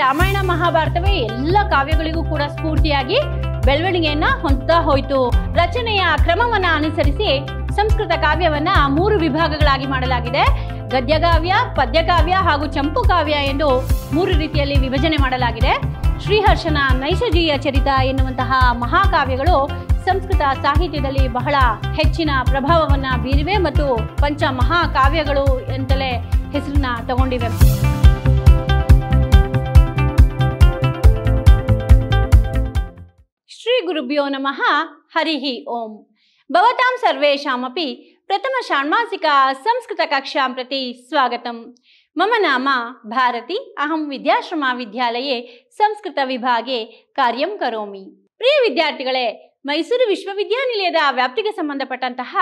ರಾಮಾಯಣ ಮಹಾಭಾರತವೇ ಎಲ್ಲ ಕಾವ್ಯಗಳಿಗೂ ಕೂಡ ಸ್ಫೂರ್ತಿಯಾಗಿ ಬೆಳವಣಿಗೆಯನ್ನ ಹೊಂದುತ್ತಾ ಹೋಯಿತು ರಚನೆಯ ಕ್ರಮವನ್ನ ಅನುಸರಿಸಿ ಸಂಸ್ಕೃತ ಕಾವ್ಯವನ್ನ ಮೂರು ವಿಭಾಗಗಳಾಗಿ ಮಾಡಲಾಗಿದೆ ಗದ್ಯಕಾವ್ಯ ಪದ್ಯಕಾವ್ಯ ಹಾಗೂ ಚಂಪು ಕಾವ್ಯ ಎಂದು ಮೂರು ರೀತಿಯಲ್ಲಿ ವಿಭಜನೆ ಮಾಡಲಾಗಿದೆ ಶ್ರೀಹರ್ಷನ ನೈಸಜೀಯ ಚರಿತ ಎನ್ನುವಂತಹ ಮಹಾಕಾವ್ಯಗಳು ಸಂಸ್ಕೃತ ಸಾಹಿತ್ಯದಲ್ಲಿ ಬಹಳ ಹೆಚ್ಚಿನ ಪ್ರಭಾವವನ್ನ ಬೀರಿವೆ ಮತ್ತು ಪಂಚ ಮಹಾಕಾವ್ಯಗಳು ಅಂತಲೇ ಹೆಸರನ್ನ ತಗೊಂಡಿವೆ ಭವತಾಂ नमः ಪ್ರಥಮ ಷಾಣ್ಮಾಸಿಕ भवतां सर्वेषामपि ಪ್ರತಿ संस्कृतकक्षां ಮಮ ಸ್ವಾಗತಂ मम ಅಹಂ ವಿದ್ಯಾಶ್ರಮ ವಿದ್ಯಾಲಯೇ ಸಂಸ್ಕೃತ ವಿಭಾಗೆ ಕಾರ್ಯಂ ಕರೋಮಿ ಪ್ರಿಯ ವಿದ್ಯಾರ್ಥಿಗಳೇ ಮೈಸೂರು ವಿಶ್ವವಿದ್ಯಾನಿಲಯದ ವ್ಯಾಪ್ತಿಗೆ ಸಂಬಂಧಪಟ್ಟಂತಹ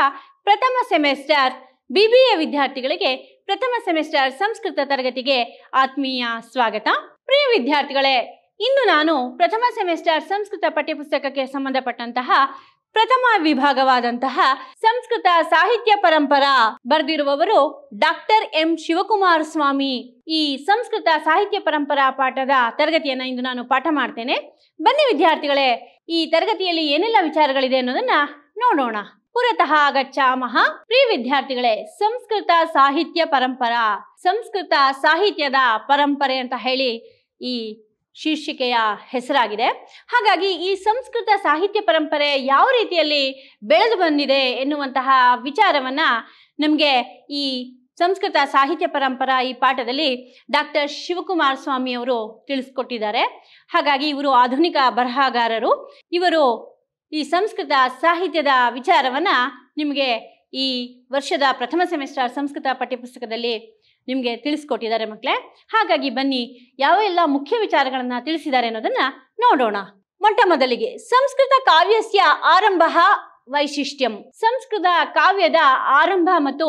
ಪ್ರಥಮ ಸೆಮಿಸ್ಟರ್ ಬಿ ಬಿ ಎ ವಿದ್ಯಾರ್ಥಿಗಳಿಗೆ ಪ್ರಥಮ ಸೆಮಿಸ್ಟರ್ ಸಂಸ್ಕೃತ ತರಗತಿಗೆ ಆತ್ಮೀಯ ಸ್ವಾಗತ ಪ್ರಿಯ ವಿದ್ಯಾರ್ಥಿಗಳೇ ಇಂದು ನಾನು ಪ್ರಥಮ ಸೆಮಿಸ್ಟರ್ ಸಂಸ್ಕೃತ ಪಠ್ಯಪುಸ್ತಕಕ್ಕೆ ಸಂಬಂಧಪಟ್ಟಂತಹ ಪ್ರಥಮ ವಿಭಾಗವಾದಂತಹ ಸಂಸ್ಕೃತ ಸಾಹಿತ್ಯ ಪರಂಪರಾ ಬರೆದಿರುವವರು ಡಾಕ್ಟರ್ ಎಂ ಶಿವಕುಮಾರ್ ಸ್ವಾಮಿ ಈ ಸಂಸ್ಕೃತ ಸಾಹಿತ್ಯ ಪರಂಪರಾ ಪಾಠದ ತರಗತಿಯನ್ನ ಇಂದು ನಾನು ಪಾಠ ಮಾಡ್ತೇನೆ ಬನ್ನಿ ವಿದ್ಯಾರ್ಥಿಗಳೇ ಈ ತರಗತಿಯಲ್ಲಿ ಏನೆಲ್ಲ ವಿಚಾರಗಳಿದೆ ಅನ್ನೋದನ್ನ ನೋಡೋಣ ಪುರತಃ ಮಹಾ ಪ್ರೀ ವಿದ್ಯಾರ್ಥಿಗಳೇ ಸಂಸ್ಕೃತ ಸಾಹಿತ್ಯ ಪರಂಪರಾ ಸಂಸ್ಕೃತ ಸಾಹಿತ್ಯದ ಪರಂಪರೆ ಅಂತ ಹೇಳಿ ಈ ಶೀರ್ಷಿಕೆಯ ಹೆಸರಾಗಿದೆ ಹಾಗಾಗಿ ಈ ಸಂಸ್ಕೃತ ಸಾಹಿತ್ಯ ಪರಂಪರೆ ಯಾವ ರೀತಿಯಲ್ಲಿ ಬೆಳೆದು ಬಂದಿದೆ ಎನ್ನುವಂತಹ ವಿಚಾರವನ್ನ ನಮಗೆ ಈ ಸಂಸ್ಕೃತ ಸಾಹಿತ್ಯ ಪರಂಪರ ಈ ಪಾಠದಲ್ಲಿ ಡಾಕ್ಟರ್ ಶಿವಕುಮಾರ ಸ್ವಾಮಿ ಅವರು ತಿಳಿಸ್ಕೊಟ್ಟಿದ್ದಾರೆ ಹಾಗಾಗಿ ಇವರು ಆಧುನಿಕ ಬರಹಗಾರರು ಇವರು ಈ ಸಂಸ್ಕೃತ ಸಾಹಿತ್ಯದ ವಿಚಾರವನ್ನ ನಿಮಗೆ ಈ ವರ್ಷದ ಪ್ರಥಮ ಸೆಮಿಸ್ಟರ್ ಸಂಸ್ಕೃತ ಪಠ್ಯಪುಸ್ತಕದಲ್ಲಿ ನಿಮಗೆ ತಿಳಿಸ್ಕೊಟ್ಟಿದ್ದಾರೆ ಮಕ್ಕಳೇ ಹಾಗಾಗಿ ಬನ್ನಿ ಯಾವ ಎಲ್ಲ ಮುಖ್ಯ ವಿಚಾರಗಳನ್ನು ತಿಳಿಸಿದ್ದಾರೆ ಅನ್ನೋದನ್ನ ನೋಡೋಣ ಮೊಟ್ಟ ಮೊದಲಿಗೆ ಸಂಸ್ಕೃತ ಕಾವ್ಯಸ್ಯ ಆರಂಭ ವೈಶಿಷ್ಟ್ಯಂ ಸಂಸ್ಕೃತ ಕಾವ್ಯದ ಆರಂಭ ಮತ್ತು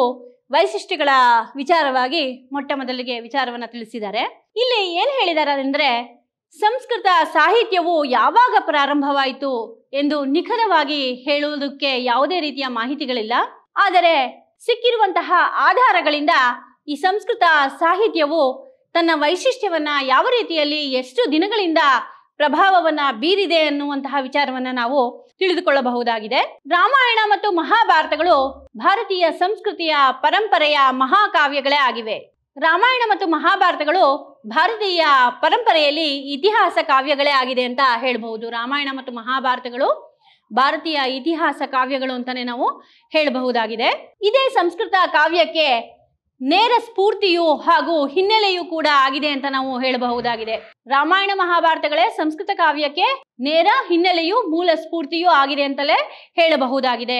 ವೈಶಿಷ್ಟ್ಯಗಳ ವಿಚಾರವಾಗಿ ಮೊಟ್ಟ ಮೊದಲಿಗೆ ವಿಚಾರವನ್ನು ತಿಳಿಸಿದ್ದಾರೆ ಇಲ್ಲಿ ಏನ್ ಹೇಳಿದ್ದಾರೆ ಅಂದರೆ ಸಂಸ್ಕೃತ ಸಾಹಿತ್ಯವು ಯಾವಾಗ ಪ್ರಾರಂಭವಾಯಿತು ಎಂದು ನಿಖರವಾಗಿ ಹೇಳುವುದಕ್ಕೆ ಯಾವುದೇ ರೀತಿಯ ಮಾಹಿತಿಗಳಿಲ್ಲ ಆದರೆ ಸಿಕ್ಕಿರುವಂತಹ ಆಧಾರಗಳಿಂದ ಈ ಸಂಸ್ಕೃತ ಸಾಹಿತ್ಯವು ತನ್ನ ವೈಶಿಷ್ಟ್ಯವನ್ನ ಯಾವ ರೀತಿಯಲ್ಲಿ ಎಷ್ಟು ದಿನಗಳಿಂದ ಪ್ರಭಾವವನ್ನ ಬೀರಿದೆ ಅನ್ನುವಂತಹ ವಿಚಾರವನ್ನ ನಾವು ತಿಳಿದುಕೊಳ್ಳಬಹುದಾಗಿದೆ ರಾಮಾಯಣ ಮತ್ತು ಮಹಾಭಾರತಗಳು ಭಾರತೀಯ ಸಂಸ್ಕೃತಿಯ ಪರಂಪರೆಯ ಮಹಾಕಾವ್ಯಗಳೇ ಆಗಿವೆ ರಾಮಾಯಣ ಮತ್ತು ಮಹಾಭಾರತಗಳು ಭಾರತೀಯ ಪರಂಪರೆಯಲ್ಲಿ ಇತಿಹಾಸ ಕಾವ್ಯಗಳೇ ಆಗಿದೆ ಅಂತ ಹೇಳಬಹುದು ರಾಮಾಯಣ ಮತ್ತು ಮಹಾಭಾರತಗಳು ಭಾರತೀಯ ಇತಿಹಾಸ ಕಾವ್ಯಗಳು ಅಂತಾನೆ ನಾವು ಹೇಳಬಹುದಾಗಿದೆ ಇದೇ ಸಂಸ್ಕೃತ ಕಾವ್ಯಕ್ಕೆ ನೇರ ಸ್ಫೂರ್ತಿಯು ಹಾಗೂ ಹಿನ್ನೆಲೆಯೂ ಕೂಡ ಆಗಿದೆ ಅಂತ ನಾವು ಹೇಳಬಹುದಾಗಿದೆ ರಾಮಾಯಣ ಮಹಾಭಾರತಗಳೇ ಸಂಸ್ಕೃತ ಕಾವ್ಯಕ್ಕೆ ನೇರ ಹಿನ್ನೆಲೆಯು ಮೂಲ ಸ್ಫೂರ್ತಿಯೂ ಆಗಿದೆ ಅಂತಲೇ ಹೇಳಬಹುದಾಗಿದೆ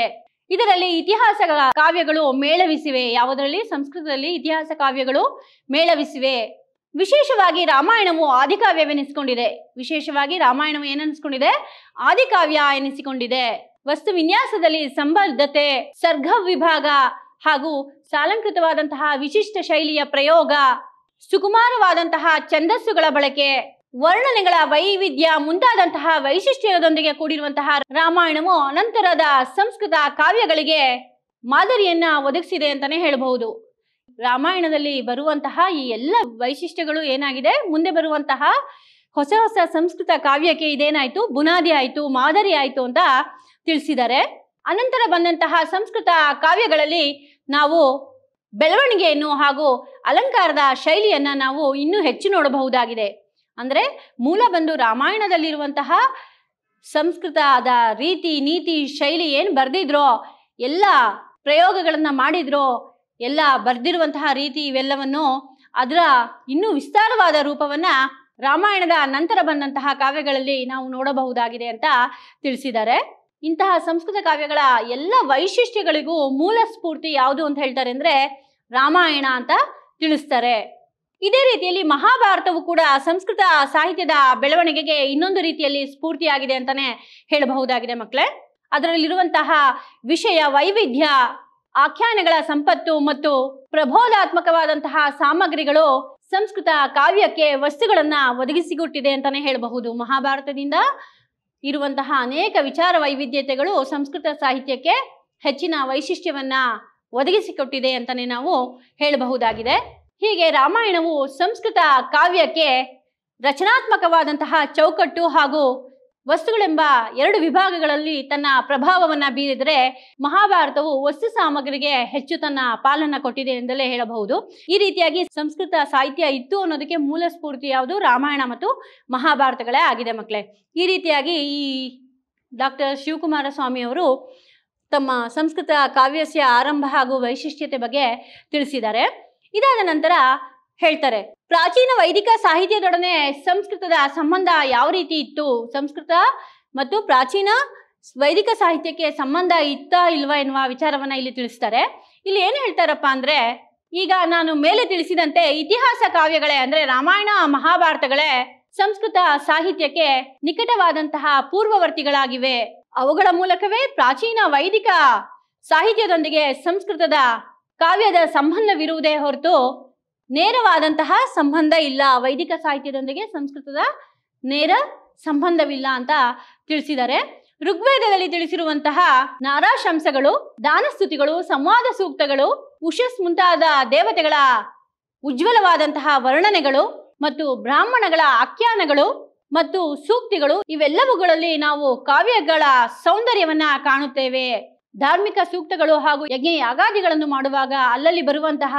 ಇದರಲ್ಲಿ ಇತಿಹಾಸ ಕಾವ್ಯಗಳು ಮೇಳವಿಸಿವೆ ಯಾವುದರಲ್ಲಿ ಸಂಸ್ಕೃತದಲ್ಲಿ ಇತಿಹಾಸ ಕಾವ್ಯಗಳು ಮೇಳವಿಸಿವೆ ವಿಶೇಷವಾಗಿ ರಾಮಾಯಣವು ಆದಿಕಾವ್ಯವೆನಿಸಿಕೊಂಡಿದೆ ವಿಶೇಷವಾಗಿ ರಾಮಾಯಣವು ಏನನ್ನಿಸ್ಕೊಂಡಿದೆ ಆದಿಕಾವ್ಯ ಎನಿಸಿಕೊಂಡಿದೆ ವಸ್ತು ವಿನ್ಯಾಸದಲ್ಲಿ ಸಂಬದ್ಧತೆ ಸರ್ಗ ವಿಭಾಗ ಹಾಗೂ ಸಾಲಂಕೃತವಾದಂತಹ ವಿಶಿಷ್ಟ ಶೈಲಿಯ ಪ್ರಯೋಗ ಸುಕುಮಾರವಾದಂತಹ ಛಂದಸ್ಸುಗಳ ಬಳಕೆ ವರ್ಣನೆಗಳ ವೈವಿಧ್ಯ ಮುಂತಾದಂತಹ ವೈಶಿಷ್ಟ್ಯದೊಂದಿಗೆ ಕೂಡಿರುವಂತಹ ರಾಮಾಯಣವು ನಂತರದ ಸಂಸ್ಕೃತ ಕಾವ್ಯಗಳಿಗೆ ಮಾದರಿಯನ್ನ ಒದಗಿಸಿದೆ ಅಂತಾನೆ ಹೇಳಬಹುದು ರಾಮಾಯಣದಲ್ಲಿ ಬರುವಂತಹ ಈ ಎಲ್ಲ ವೈಶಿಷ್ಟ್ಯಗಳು ಏನಾಗಿದೆ ಮುಂದೆ ಬರುವಂತಹ ಹೊಸ ಹೊಸ ಸಂಸ್ಕೃತ ಕಾವ್ಯಕ್ಕೆ ಇದೇನಾಯ್ತು ಬುನಾದಿ ಆಯ್ತು ಮಾದರಿ ಆಯ್ತು ಅಂತ ತಿಳಿಸಿದ್ದಾರೆ ಅನಂತರ ಬಂದಂತಹ ಸಂಸ್ಕೃತ ಕಾವ್ಯಗಳಲ್ಲಿ ನಾವು ಬೆಳವಣಿಗೆಯನ್ನು ಹಾಗೂ ಅಲಂಕಾರದ ಶೈಲಿಯನ್ನು ನಾವು ಇನ್ನೂ ಹೆಚ್ಚು ನೋಡಬಹುದಾಗಿದೆ ಅಂದರೆ ಮೂಲ ಬಂದು ರಾಮಾಯಣದಲ್ಲಿರುವಂತಹ ಸಂಸ್ಕೃತ ರೀತಿ ನೀತಿ ಶೈಲಿ ಏನು ಬರೆದಿದ್ರೋ ಎಲ್ಲ ಪ್ರಯೋಗಗಳನ್ನು ಮಾಡಿದ್ರೋ ಎಲ್ಲ ಬರೆದಿರುವಂತಹ ರೀತಿ ಇವೆಲ್ಲವನ್ನು ಅದರ ಇನ್ನೂ ವಿಸ್ತಾರವಾದ ರೂಪವನ್ನು ರಾಮಾಯಣದ ನಂತರ ಬಂದಂತಹ ಕಾವ್ಯಗಳಲ್ಲಿ ನಾವು ನೋಡಬಹುದಾಗಿದೆ ಅಂತ ತಿಳಿಸಿದ್ದಾರೆ ಇಂತಹ ಸಂಸ್ಕೃತ ಕಾವ್ಯಗಳ ಎಲ್ಲ ವೈಶಿಷ್ಟ್ಯಗಳಿಗೂ ಮೂಲ ಸ್ಫೂರ್ತಿ ಯಾವುದು ಅಂತ ಹೇಳ್ತಾರೆ ಅಂದ್ರೆ ರಾಮಾಯಣ ಅಂತ ತಿಳಿಸ್ತಾರೆ ಇದೇ ರೀತಿಯಲ್ಲಿ ಮಹಾಭಾರತವು ಕೂಡ ಸಂಸ್ಕೃತ ಸಾಹಿತ್ಯದ ಬೆಳವಣಿಗೆಗೆ ಇನ್ನೊಂದು ರೀತಿಯಲ್ಲಿ ಸ್ಫೂರ್ತಿಯಾಗಿದೆ ಅಂತಾನೆ ಹೇಳಬಹುದಾಗಿದೆ ಮಕ್ಕಳೇ ಅದರಲ್ಲಿರುವಂತಹ ವಿಷಯ ವೈವಿಧ್ಯ ಆಖ್ಯಾನಗಳ ಸಂಪತ್ತು ಮತ್ತು ಪ್ರಬೋಧಾತ್ಮಕವಾದಂತಹ ಸಾಮಗ್ರಿಗಳು ಸಂಸ್ಕೃತ ಕಾವ್ಯಕ್ಕೆ ವಸ್ತುಗಳನ್ನ ಒದಗಿಸಿಕೊಟ್ಟಿದೆ ಅಂತಾನೆ ಹೇಳಬಹುದು ಮಹಾಭಾರತದಿಂದ ಇರುವಂತಹ ಅನೇಕ ವಿಚಾರ ವೈವಿಧ್ಯತೆಗಳು ಸಂಸ್ಕೃತ ಸಾಹಿತ್ಯಕ್ಕೆ ಹೆಚ್ಚಿನ ವೈಶಿಷ್ಟ್ಯವನ್ನು ಒದಗಿಸಿಕೊಟ್ಟಿದೆ ಅಂತಲೇ ನಾವು ಹೇಳಬಹುದಾಗಿದೆ ಹೀಗೆ ರಾಮಾಯಣವು ಸಂಸ್ಕೃತ ಕಾವ್ಯಕ್ಕೆ ರಚನಾತ್ಮಕವಾದಂತಹ ಚೌಕಟ್ಟು ಹಾಗೂ ವಸ್ತುಗಳೆಂಬ ಎರಡು ವಿಭಾಗಗಳಲ್ಲಿ ತನ್ನ ಪ್ರಭಾವವನ್ನು ಬೀರಿದರೆ ಮಹಾಭಾರತವು ವಸ್ತು ಸಾಮಗ್ರಿಗೆ ಹೆಚ್ಚು ತನ್ನ ಪಾಲನ್ನು ಕೊಟ್ಟಿದೆ ಎಂದಲೇ ಹೇಳಬಹುದು ಈ ರೀತಿಯಾಗಿ ಸಂಸ್ಕೃತ ಸಾಹಿತ್ಯ ಇತ್ತು ಅನ್ನೋದಕ್ಕೆ ಮೂಲ ಸ್ಫೂರ್ತಿ ಯಾವುದು ರಾಮಾಯಣ ಮತ್ತು ಮಹಾಭಾರತಗಳೇ ಆಗಿದೆ ಮಕ್ಕಳೇ ಈ ರೀತಿಯಾಗಿ ಈ ಡಾಕ್ಟರ್ ಶಿವಕುಮಾರ ಸ್ವಾಮಿಯವರು ತಮ್ಮ ಸಂಸ್ಕೃತ ಕಾವ್ಯಸ್ಯ ಆರಂಭ ಹಾಗೂ ವೈಶಿಷ್ಟ್ಯತೆ ಬಗ್ಗೆ ತಿಳಿಸಿದ್ದಾರೆ ಇದಾದ ನಂತರ ಹೇಳ್ತಾರೆ ಪ್ರಾಚೀನ ವೈದಿಕ ಸಾಹಿತ್ಯದೊಡನೆ ಸಂಸ್ಕೃತದ ಸಂಬಂಧ ಯಾವ ರೀತಿ ಇತ್ತು ಸಂಸ್ಕೃತ ಮತ್ತು ಪ್ರಾಚೀನ ವೈದಿಕ ಸಾಹಿತ್ಯಕ್ಕೆ ಸಂಬಂಧ ಇತ್ತಾ ಇಲ್ವಾ ಎನ್ನುವ ವಿಚಾರವನ್ನ ಇಲ್ಲಿ ತಿಳಿಸ್ತಾರೆ ಇಲ್ಲಿ ಏನು ಹೇಳ್ತಾರಪ್ಪ ಅಂದ್ರೆ ಈಗ ನಾನು ಮೇಲೆ ತಿಳಿಸಿದಂತೆ ಇತಿಹಾಸ ಕಾವ್ಯಗಳೇ ಅಂದ್ರೆ ರಾಮಾಯಣ ಮಹಾಭಾರತಗಳೇ ಸಂಸ್ಕೃತ ಸಾಹಿತ್ಯಕ್ಕೆ ನಿಕಟವಾದಂತಹ ಪೂರ್ವವರ್ತಿಗಳಾಗಿವೆ ಅವುಗಳ ಮೂಲಕವೇ ಪ್ರಾಚೀನ ವೈದಿಕ ಸಾಹಿತ್ಯದೊಂದಿಗೆ ಸಂಸ್ಕೃತದ ಕಾವ್ಯದ ಸಂಬಂಧವಿರುವುದೇ ಹೊರತು ನೇರವಾದಂತಹ ಸಂಬಂಧ ಇಲ್ಲ ವೈದಿಕ ಸಾಹಿತ್ಯದೊಂದಿಗೆ ಸಂಸ್ಕೃತದ ನೇರ ಸಂಬಂಧವಿಲ್ಲ ಅಂತ ತಿಳಿಸಿದ್ದಾರೆ ಋಗ್ವೇದದಲ್ಲಿ ತಿಳಿಸಿರುವಂತಹ ನಾರಾಶಂಸಗಳು ದಾನಸ್ತುತಿಗಳು ಸಂವಾದ ಸೂಕ್ತಗಳು ಉಷಸ್ ಮುಂತಾದ ದೇವತೆಗಳ ಉಜ್ವಲವಾದಂತಹ ವರ್ಣನೆಗಳು ಮತ್ತು ಬ್ರಾಹ್ಮಣಗಳ ಆಖ್ಯಾನಗಳು ಮತ್ತು ಸೂಕ್ತಿಗಳು ಇವೆಲ್ಲವುಗಳಲ್ಲಿ ನಾವು ಕಾವ್ಯಗಳ ಸೌಂದರ್ಯವನ್ನ ಕಾಣುತ್ತೇವೆ ಧಾರ್ಮಿಕ ಸೂಕ್ತಗಳು ಹಾಗೂ ಯಜ್ಞ ಯಾಗಾದಿಗಳನ್ನು ಮಾಡುವಾಗ ಅಲ್ಲಲ್ಲಿ ಬರುವಂತಹ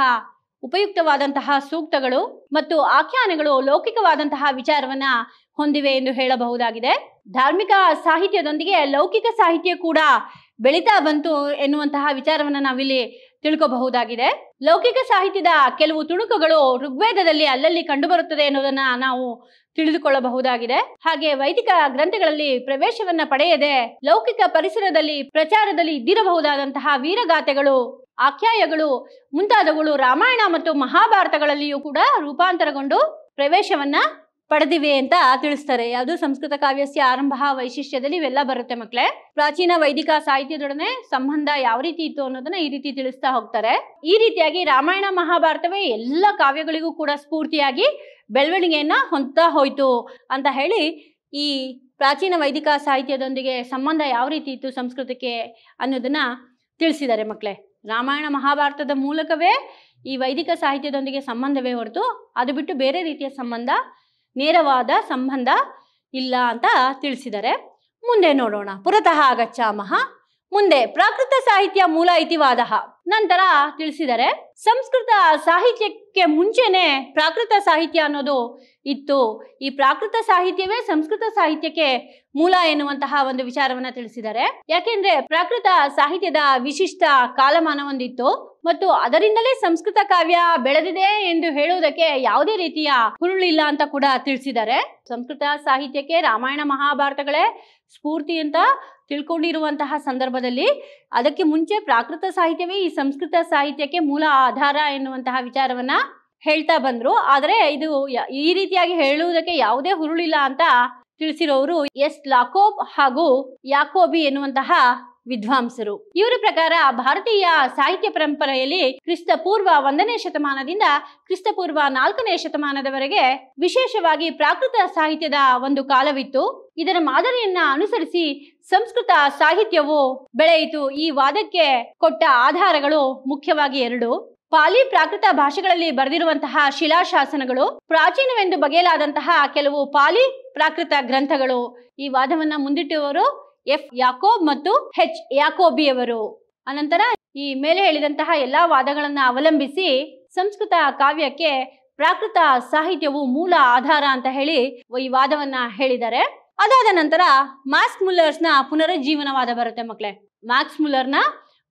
ಉಪಯುಕ್ತವಾದಂತಹ ಸೂಕ್ತಗಳು ಮತ್ತು ಆಖ್ಯಾನಗಳು ಲೌಕಿಕವಾದಂತಹ ವಿಚಾರವನ್ನ ಹೊಂದಿವೆ ಎಂದು ಹೇಳಬಹುದಾಗಿದೆ ಧಾರ್ಮಿಕ ಸಾಹಿತ್ಯದೊಂದಿಗೆ ಲೌಕಿಕ ಸಾಹಿತ್ಯ ಕೂಡ ಬೆಳೀತಾ ಬಂತು ಎನ್ನುವಂತಹ ವಿಚಾರವನ್ನ ನಾವಿಲ್ಲಿ ತಿಳ್ಕೋಬಹುದಾಗಿದೆ ಲೌಕಿಕ ಸಾಹಿತ್ಯದ ಕೆಲವು ತುಣುಕುಗಳು ಋಗ್ವೇದದಲ್ಲಿ ಅಲ್ಲಲ್ಲಿ ಕಂಡುಬರುತ್ತದೆ ಎನ್ನುವುದನ್ನ ನಾವು ತಿಳಿದುಕೊಳ್ಳಬಹುದಾಗಿದೆ ಹಾಗೆ ವೈದಿಕ ಗ್ರಂಥಗಳಲ್ಲಿ ಪ್ರವೇಶವನ್ನ ಪಡೆಯದೆ ಲೌಕಿಕ ಪರಿಸರದಲ್ಲಿ ಪ್ರಚಾರದಲ್ಲಿ ಇದ್ದಿರಬಹುದಾದಂತಹ ವೀರಗಾಥೆಗಳು ಆಖ್ಯಾಯಗಳು ಮುಂತಾದವುಗಳು ರಾಮಾಯಣ ಮತ್ತು ಮಹಾಭಾರತಗಳಲ್ಲಿಯೂ ಕೂಡ ರೂಪಾಂತರಗೊಂಡು ಪ್ರವೇಶವನ್ನ ಪಡೆದಿವೆ ಅಂತ ತಿಳಿಸ್ತಾರೆ ಯಾವುದು ಸಂಸ್ಕೃತ ಕಾವ್ಯಸ್ಯ ಆರಂಭ ವೈಶಿಷ್ಟ್ಯದಲ್ಲಿ ಇವೆಲ್ಲ ಬರುತ್ತೆ ಮಕ್ಕಳೇ ಪ್ರಾಚೀನ ವೈದಿಕ ಸಾಹಿತ್ಯದೊಡನೆ ಸಂಬಂಧ ಯಾವ ರೀತಿ ಇತ್ತು ಅನ್ನೋದನ್ನ ಈ ರೀತಿ ತಿಳಿಸ್ತಾ ಹೋಗ್ತಾರೆ ಈ ರೀತಿಯಾಗಿ ರಾಮಾಯಣ ಮಹಾಭಾರತವೇ ಎಲ್ಲ ಕಾವ್ಯಗಳಿಗೂ ಕೂಡ ಸ್ಫೂರ್ತಿಯಾಗಿ ಬೆಳವಣಿಗೆಯನ್ನ ಹೊಂದ್ತಾ ಹೋಯ್ತು ಅಂತ ಹೇಳಿ ಈ ಪ್ರಾಚೀನ ವೈದಿಕ ಸಾಹಿತ್ಯದೊಂದಿಗೆ ಸಂಬಂಧ ಯಾವ ರೀತಿ ಇತ್ತು ಸಂಸ್ಕೃತಕ್ಕೆ ಅನ್ನೋದನ್ನ ತಿಳಿಸಿದ್ದಾರೆ ಮಕ್ಕಳೇ ರಾಮಾಯಣ ಮಹಾಭಾರತದ ಮೂಲಕವೇ ಈ ವೈದಿಕ ಸಾಹಿತ್ಯದೊಂದಿಗೆ ಸಂಬಂಧವೇ ಹೊರತು ಅದು ಬಿಟ್ಟು ಬೇರೆ ರೀತಿಯ ಸಂಬಂಧ ನೇರವಾದ ಸಂಬಂಧ ಇಲ್ಲ ಅಂತ ತಿಳಿಸಿದರೆ ಮುಂದೆ ನೋಡೋಣ ಪುರತಃ ಆಗಚ್ಚಾಮಹ ಮುಂದೆ ಪ್ರಾಕೃತ ಸಾಹಿತ್ಯ ಮೂಲ ಇತಿವಾದ ನಂತರ ತಿಳಿಸಿದರೆ ಸಂಸ್ಕೃತ ಸಾಹಿತ್ಯಕ್ಕೆ ಮುಂಚೆನೆ ಪ್ರಾಕೃತ ಸಾಹಿತ್ಯ ಅನ್ನೋದು ಇತ್ತು ಈ ಪ್ರಾಕೃತ ಸಾಹಿತ್ಯವೇ ಸಂಸ್ಕೃತ ಸಾಹಿತ್ಯಕ್ಕೆ ಮೂಲ ಎನ್ನುವಂತಹ ಒಂದು ವಿಚಾರವನ್ನ ತಿಳಿಸಿದ್ದಾರೆ ಯಾಕೆಂದ್ರೆ ಪ್ರಾಕೃತ ಸಾಹಿತ್ಯದ ವಿಶಿಷ್ಟ ಕಾಲಮಾನ ಒಂದಿತ್ತು ಮತ್ತು ಅದರಿಂದಲೇ ಸಂಸ್ಕೃತ ಕಾವ್ಯ ಬೆಳೆದಿದೆ ಎಂದು ಹೇಳುವುದಕ್ಕೆ ಯಾವುದೇ ರೀತಿಯ ಹುರುಳಿಲ್ಲ ಅಂತ ಕೂಡ ತಿಳಿಸಿದ್ದಾರೆ ಸಂಸ್ಕೃತ ಸಾಹಿತ್ಯಕ್ಕೆ ರಾಮಾಯಣ ಮಹಾಭಾರತಗಳೇ ಸ್ಫೂರ್ತಿ ಅಂತ ತಿಳ್ಕೊಂಡಿರುವಂತಹ ಸಂದರ್ಭದಲ್ಲಿ ಅದಕ್ಕೆ ಮುಂಚೆ ಪ್ರಾಕೃತ ಸಾಹಿತ್ಯವೇ ಈ ಸಂಸ್ಕೃತ ಸಾಹಿತ್ಯಕ್ಕೆ ಮೂಲ ಆಧಾರ ಎನ್ನುವಂತಹ ವಿಚಾರವನ್ನ ಹೇಳ್ತಾ ಬಂದ್ರು ಆದರೆ ಇದು ಈ ರೀತಿಯಾಗಿ ಹೇಳುವುದಕ್ಕೆ ಯಾವುದೇ ಹುರುಳಿಲ್ಲ ಅಂತ ತಿಳಿಸಿರೋರು ಎಸ್ ಲಾಕೋಬ್ ಹಾಗೂ ಯಾಕೋಬಿ ಎನ್ನುವಂತಹ ವಿದ್ವಾಂಸರು ಇವರ ಪ್ರಕಾರ ಭಾರತೀಯ ಸಾಹಿತ್ಯ ಪರಂಪರೆಯಲ್ಲಿ ಕ್ರಿಸ್ತ ಪೂರ್ವ ಒಂದನೇ ಶತಮಾನದಿಂದ ಕ್ರಿಸ್ತ ಪೂರ್ವ ನಾಲ್ಕನೇ ಶತಮಾನದವರೆಗೆ ವಿಶೇಷವಾಗಿ ಪ್ರಾಕೃತ ಸಾಹಿತ್ಯದ ಒಂದು ಕಾಲವಿತ್ತು ಇದರ ಮಾದರಿಯನ್ನ ಅನುಸರಿಸಿ ಸಂಸ್ಕೃತ ಸಾಹಿತ್ಯವು ಬೆಳೆಯಿತು ಈ ವಾದಕ್ಕೆ ಕೊಟ್ಟ ಆಧಾರಗಳು ಮುಖ್ಯವಾಗಿ ಎರಡು ಪಾಲಿ ಪ್ರಾಕೃತ ಭಾಷೆಗಳಲ್ಲಿ ಬರೆದಿರುವಂತಹ ಶಿಲಾಶಾಸನಗಳು ಪ್ರಾಚೀನವೆಂದು ಬಗೆಯಲಾದಂತಹ ಕೆಲವು ಪಾಲಿ ಪ್ರಾಕೃತ ಗ್ರಂಥಗಳು ಈ ವಾದವನ್ನ ಮುಂದಿಟ್ಟವರು ಎಫ್ ಯಾಕೋಬ್ ಮತ್ತು ಹೆಚ್ ಅವರು ಅನಂತರ ಈ ಮೇಲೆ ಹೇಳಿದಂತಹ ಎಲ್ಲಾ ವಾದಗಳನ್ನ ಅವಲಂಬಿಸಿ ಸಂಸ್ಕೃತ ಕಾವ್ಯಕ್ಕೆ ಪ್ರಾಕೃತ ಸಾಹಿತ್ಯವು ಮೂಲ ಆಧಾರ ಅಂತ ಹೇಳಿ ಈ ವಾದವನ್ನ ಹೇಳಿದ್ದಾರೆ ಅದಾದ ನಂತರ ಮುಲ್ಲರ್ಸ್ ನ ಪುನರುಜ್ಜೀವನವಾದ ಬರುತ್ತೆ ಮಕ್ಕಳೇ ಮ್ಯಾಕ್ಸ್ ಮುಲ್ಲರ್ನ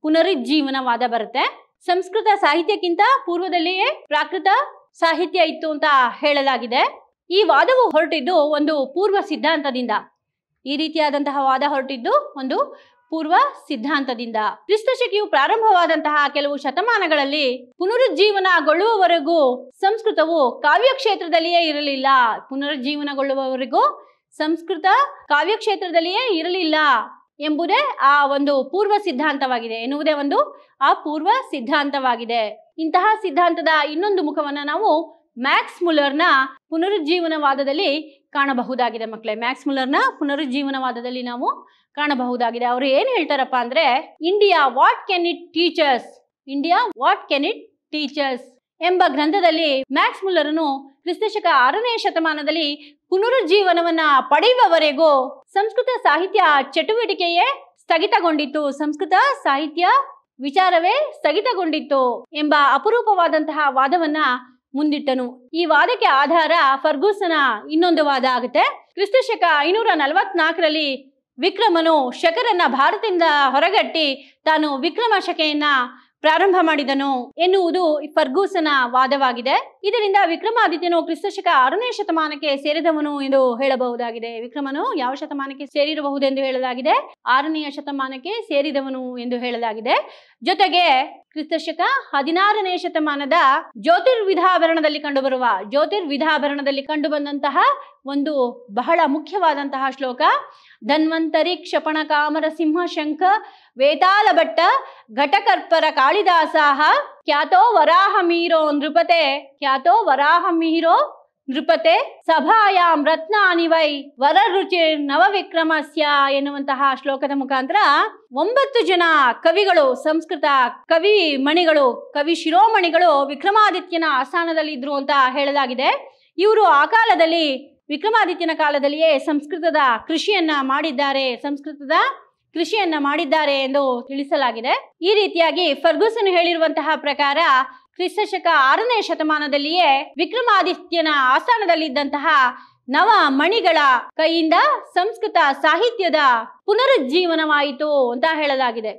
ಪುನರುಜ್ಜೀವನವಾದ ಬರುತ್ತೆ ಸಂಸ್ಕೃತ ಸಾಹಿತ್ಯಕ್ಕಿಂತ ಪೂರ್ವದಲ್ಲಿಯೇ ಪ್ರಾಕೃತ ಸಾಹಿತ್ಯ ಇತ್ತು ಅಂತ ಹೇಳಲಾಗಿದೆ ಈ ವಾದವು ಹೊರಟಿದ್ದು ಒಂದು ಪೂರ್ವ ಸಿದ್ಧಾಂತದಿಂದ ಈ ರೀತಿಯಾದಂತಹ ವಾದ ಹೊರಟಿದ್ದು ಒಂದು ಪೂರ್ವ ಸಿದ್ಧಾಂತದಿಂದ ಕ್ರಿಸ್ತಶಕಿಯು ಪ್ರಾರಂಭವಾದಂತಹ ಕೆಲವು ಶತಮಾನಗಳಲ್ಲಿ ಪುನರುಜ್ಜೀವನಗೊಳ್ಳುವವರೆಗೂ ಸಂಸ್ಕೃತವು ಕಾವ್ಯ ಕ್ಷೇತ್ರದಲ್ಲಿಯೇ ಇರಲಿಲ್ಲ ಪುನರುಜ್ಜೀವನಗೊಳ್ಳುವವರೆಗೂ ಸಂಸ್ಕೃತ ಕಾವ್ಯ ಕ್ಷೇತ್ರದಲ್ಲಿಯೇ ಇರಲಿಲ್ಲ ಎಂಬುದೇ ಆ ಒಂದು ಪೂರ್ವ ಸಿದ್ಧಾಂತವಾಗಿದೆ ಎನ್ನುವುದೇ ಒಂದು ಆ ಪೂರ್ವ ಸಿದ್ಧಾಂತವಾಗಿದೆ ಇಂತಹ ಸಿದ್ಧಾಂತದ ಇನ್ನೊಂದು ಮುಖವನ್ನು ನಾವು ಮ್ಯಾಕ್ಸ್ ಮುಲರ್ನ ಪುನರುಜ್ಜೀವನವಾದದಲ್ಲಿ ಕಾಣಬಹುದಾಗಿದೆ ಮಕ್ಕಳೇ ಮ್ಯಾಕ್ಸ್ ಮುಲರ್ನ ಪುನರುಜ್ಜೀವನವಾದದಲ್ಲಿ ನಾವು ಕಾಣಬಹುದಾಗಿದೆ ಅವರು ಏನು ಹೇಳ್ತಾರಪ್ಪ ಅಂದ್ರೆ India what can it teach us India what can it teach us ಎಂಬ ಗ್ರಂಥದಲ್ಲಿ ಮ್ಯಾಕ್ಸ್ ಮುಲ್ಲರನು ಕ್ರಿಸ್ತಶಕ ಆರನೇ ಶತಮಾನದಲ್ಲಿ ಪುನರುಜ್ಜೀವನವನ್ನ ಪಡೆಯುವವರೆಗೂ ಸಂಸ್ಕೃತ ಸಾಹಿತ್ಯ ಚಟುವಟಿಕೆಯೇ ಸ್ಥಗಿತಗೊಂಡಿತ್ತು ಸಂಸ್ಕೃತ ಸಾಹಿತ್ಯ ವಿಚಾರವೇ ಸ್ಥಗಿತಗೊಂಡಿತ್ತು ಎಂಬ ಅಪರೂಪವಾದಂತಹ ವಾದವನ್ನ ಮುಂದಿಟ್ಟನು ಈ ವಾದಕ್ಕೆ ಆಧಾರ ಫರ್ಗೂಸನ ಇನ್ನೊಂದು ವಾದ ಆಗುತ್ತೆ ಕ್ರಿಸ್ತ ಶಕ ಐನೂರ ನಲವತ್ನಾಲ್ಕರಲ್ಲಿ ವಿಕ್ರಮನು ಶಕರನ್ನ ಭಾರತದಿಂದ ಹೊರಗಟ್ಟಿ ತಾನು ವಿಕ್ರಮ ಶಕೆಯನ್ನ ಪ್ರಾರಂಭ ಮಾಡಿದನು ಎನ್ನುವುದು ಫರ್ಗೂಸನ ವಾದವಾಗಿದೆ ಇದರಿಂದ ವಿಕ್ರಮಾದಿತ್ಯನು ಕ್ರಿಸ್ತಶಕ ಆರನೇ ಶತಮಾನಕ್ಕೆ ಸೇರಿದವನು ಎಂದು ಹೇಳಬಹುದಾಗಿದೆ ವಿಕ್ರಮನು ಯಾವ ಶತಮಾನಕ್ಕೆ ಎಂದು ಹೇಳಲಾಗಿದೆ ಆರನೆಯ ಶತಮಾನಕ್ಕೆ ಸೇರಿದವನು ಎಂದು ಹೇಳಲಾಗಿದೆ ಜೊತೆಗೆ ಕ್ರಿಸ್ತಶಕ ಹದಿನಾರನೇ ಶತಮಾನದ ಜ್ಯೋತಿರ್ವಿಧಾಭರಣದಲ್ಲಿ ಕಂಡುಬರುವ ಜ್ಯೋತಿರ್ವಿಧಾಭರಣದಲ್ಲಿ ಕಂಡುಬಂದಂತಹ ಒಂದು ಬಹಳ ಮುಖ್ಯವಾದಂತಹ ಶ್ಲೋಕ ಧನ್ವಂತರಿ ಕ್ಷಪಣ ಕಾಮರ ಸಿಂಹ ಶಂಖ ವೇತಾಲ ಭಟ್ಟ ಘಟಕರ್ಪರ ಕಾಳಿದಾಸಾಹ ಖ್ಯಾತೋ ವರಾಹ ಮೀರೋ ನೃಪತೆ ಖ್ಯಾತೋ ವರಾಹ ಮೀರೋ ನೃಪತೆ ಸಭಾಯಾಂ ರತ್ನ ಅನಿವೈ ವರ ರುಚಿ ನವವಿಕ್ರಮಸ್ಯ ಎನ್ನುವಂತಹ ಶ್ಲೋಕದ ಮುಖಾಂತರ ಒಂಬತ್ತು ಜನ ಕವಿಗಳು ಸಂಸ್ಕೃತ ಕವಿ ಮಣಿಗಳು ಕವಿ ಶಿರೋಮಣಿಗಳು ವಿಕ್ರಮಾದಿತ್ಯನ ಆಸ್ಥಾನದಲ್ಲಿ ಇದ್ರು ಅಂತ ಹೇಳಲಾಗಿದೆ ಇವರು ಆ ಕಾಲದಲ್ಲಿ ವಿಕ್ರಮಾದಿತ್ಯನ ಕಾಲದಲ್ಲಿಯೇ ಸಂಸ್ಕೃತದ ಕೃಷಿಯನ್ನ ಮಾಡಿದ್ದಾರೆ ಸಂಸ್ಕೃತದ ಕೃಷಿಯನ್ನ ಮಾಡಿದ್ದಾರೆ ಎಂದು ತಿಳಿಸಲಾಗಿದೆ ಈ ರೀತಿಯಾಗಿ ಫರ್ಗೂಸನ್ ಹೇಳಿರುವಂತಹ ಪ್ರಕಾರ ಶಕ ಆರನೇ ಶತಮಾನದಲ್ಲಿಯೇ ವಿಕ್ರಮಾದಿತ್ಯನ ಆಸ್ಥಾನದಲ್ಲಿದ್ದಂತಹ ನವ ಮಣಿಗಳ ಕೈಯಿಂದ ಸಂಸ್ಕೃತ ಸಾಹಿತ್ಯದ ಪುನರುಜ್ಜೀವನವಾಯಿತು ಅಂತ ಹೇಳಲಾಗಿದೆ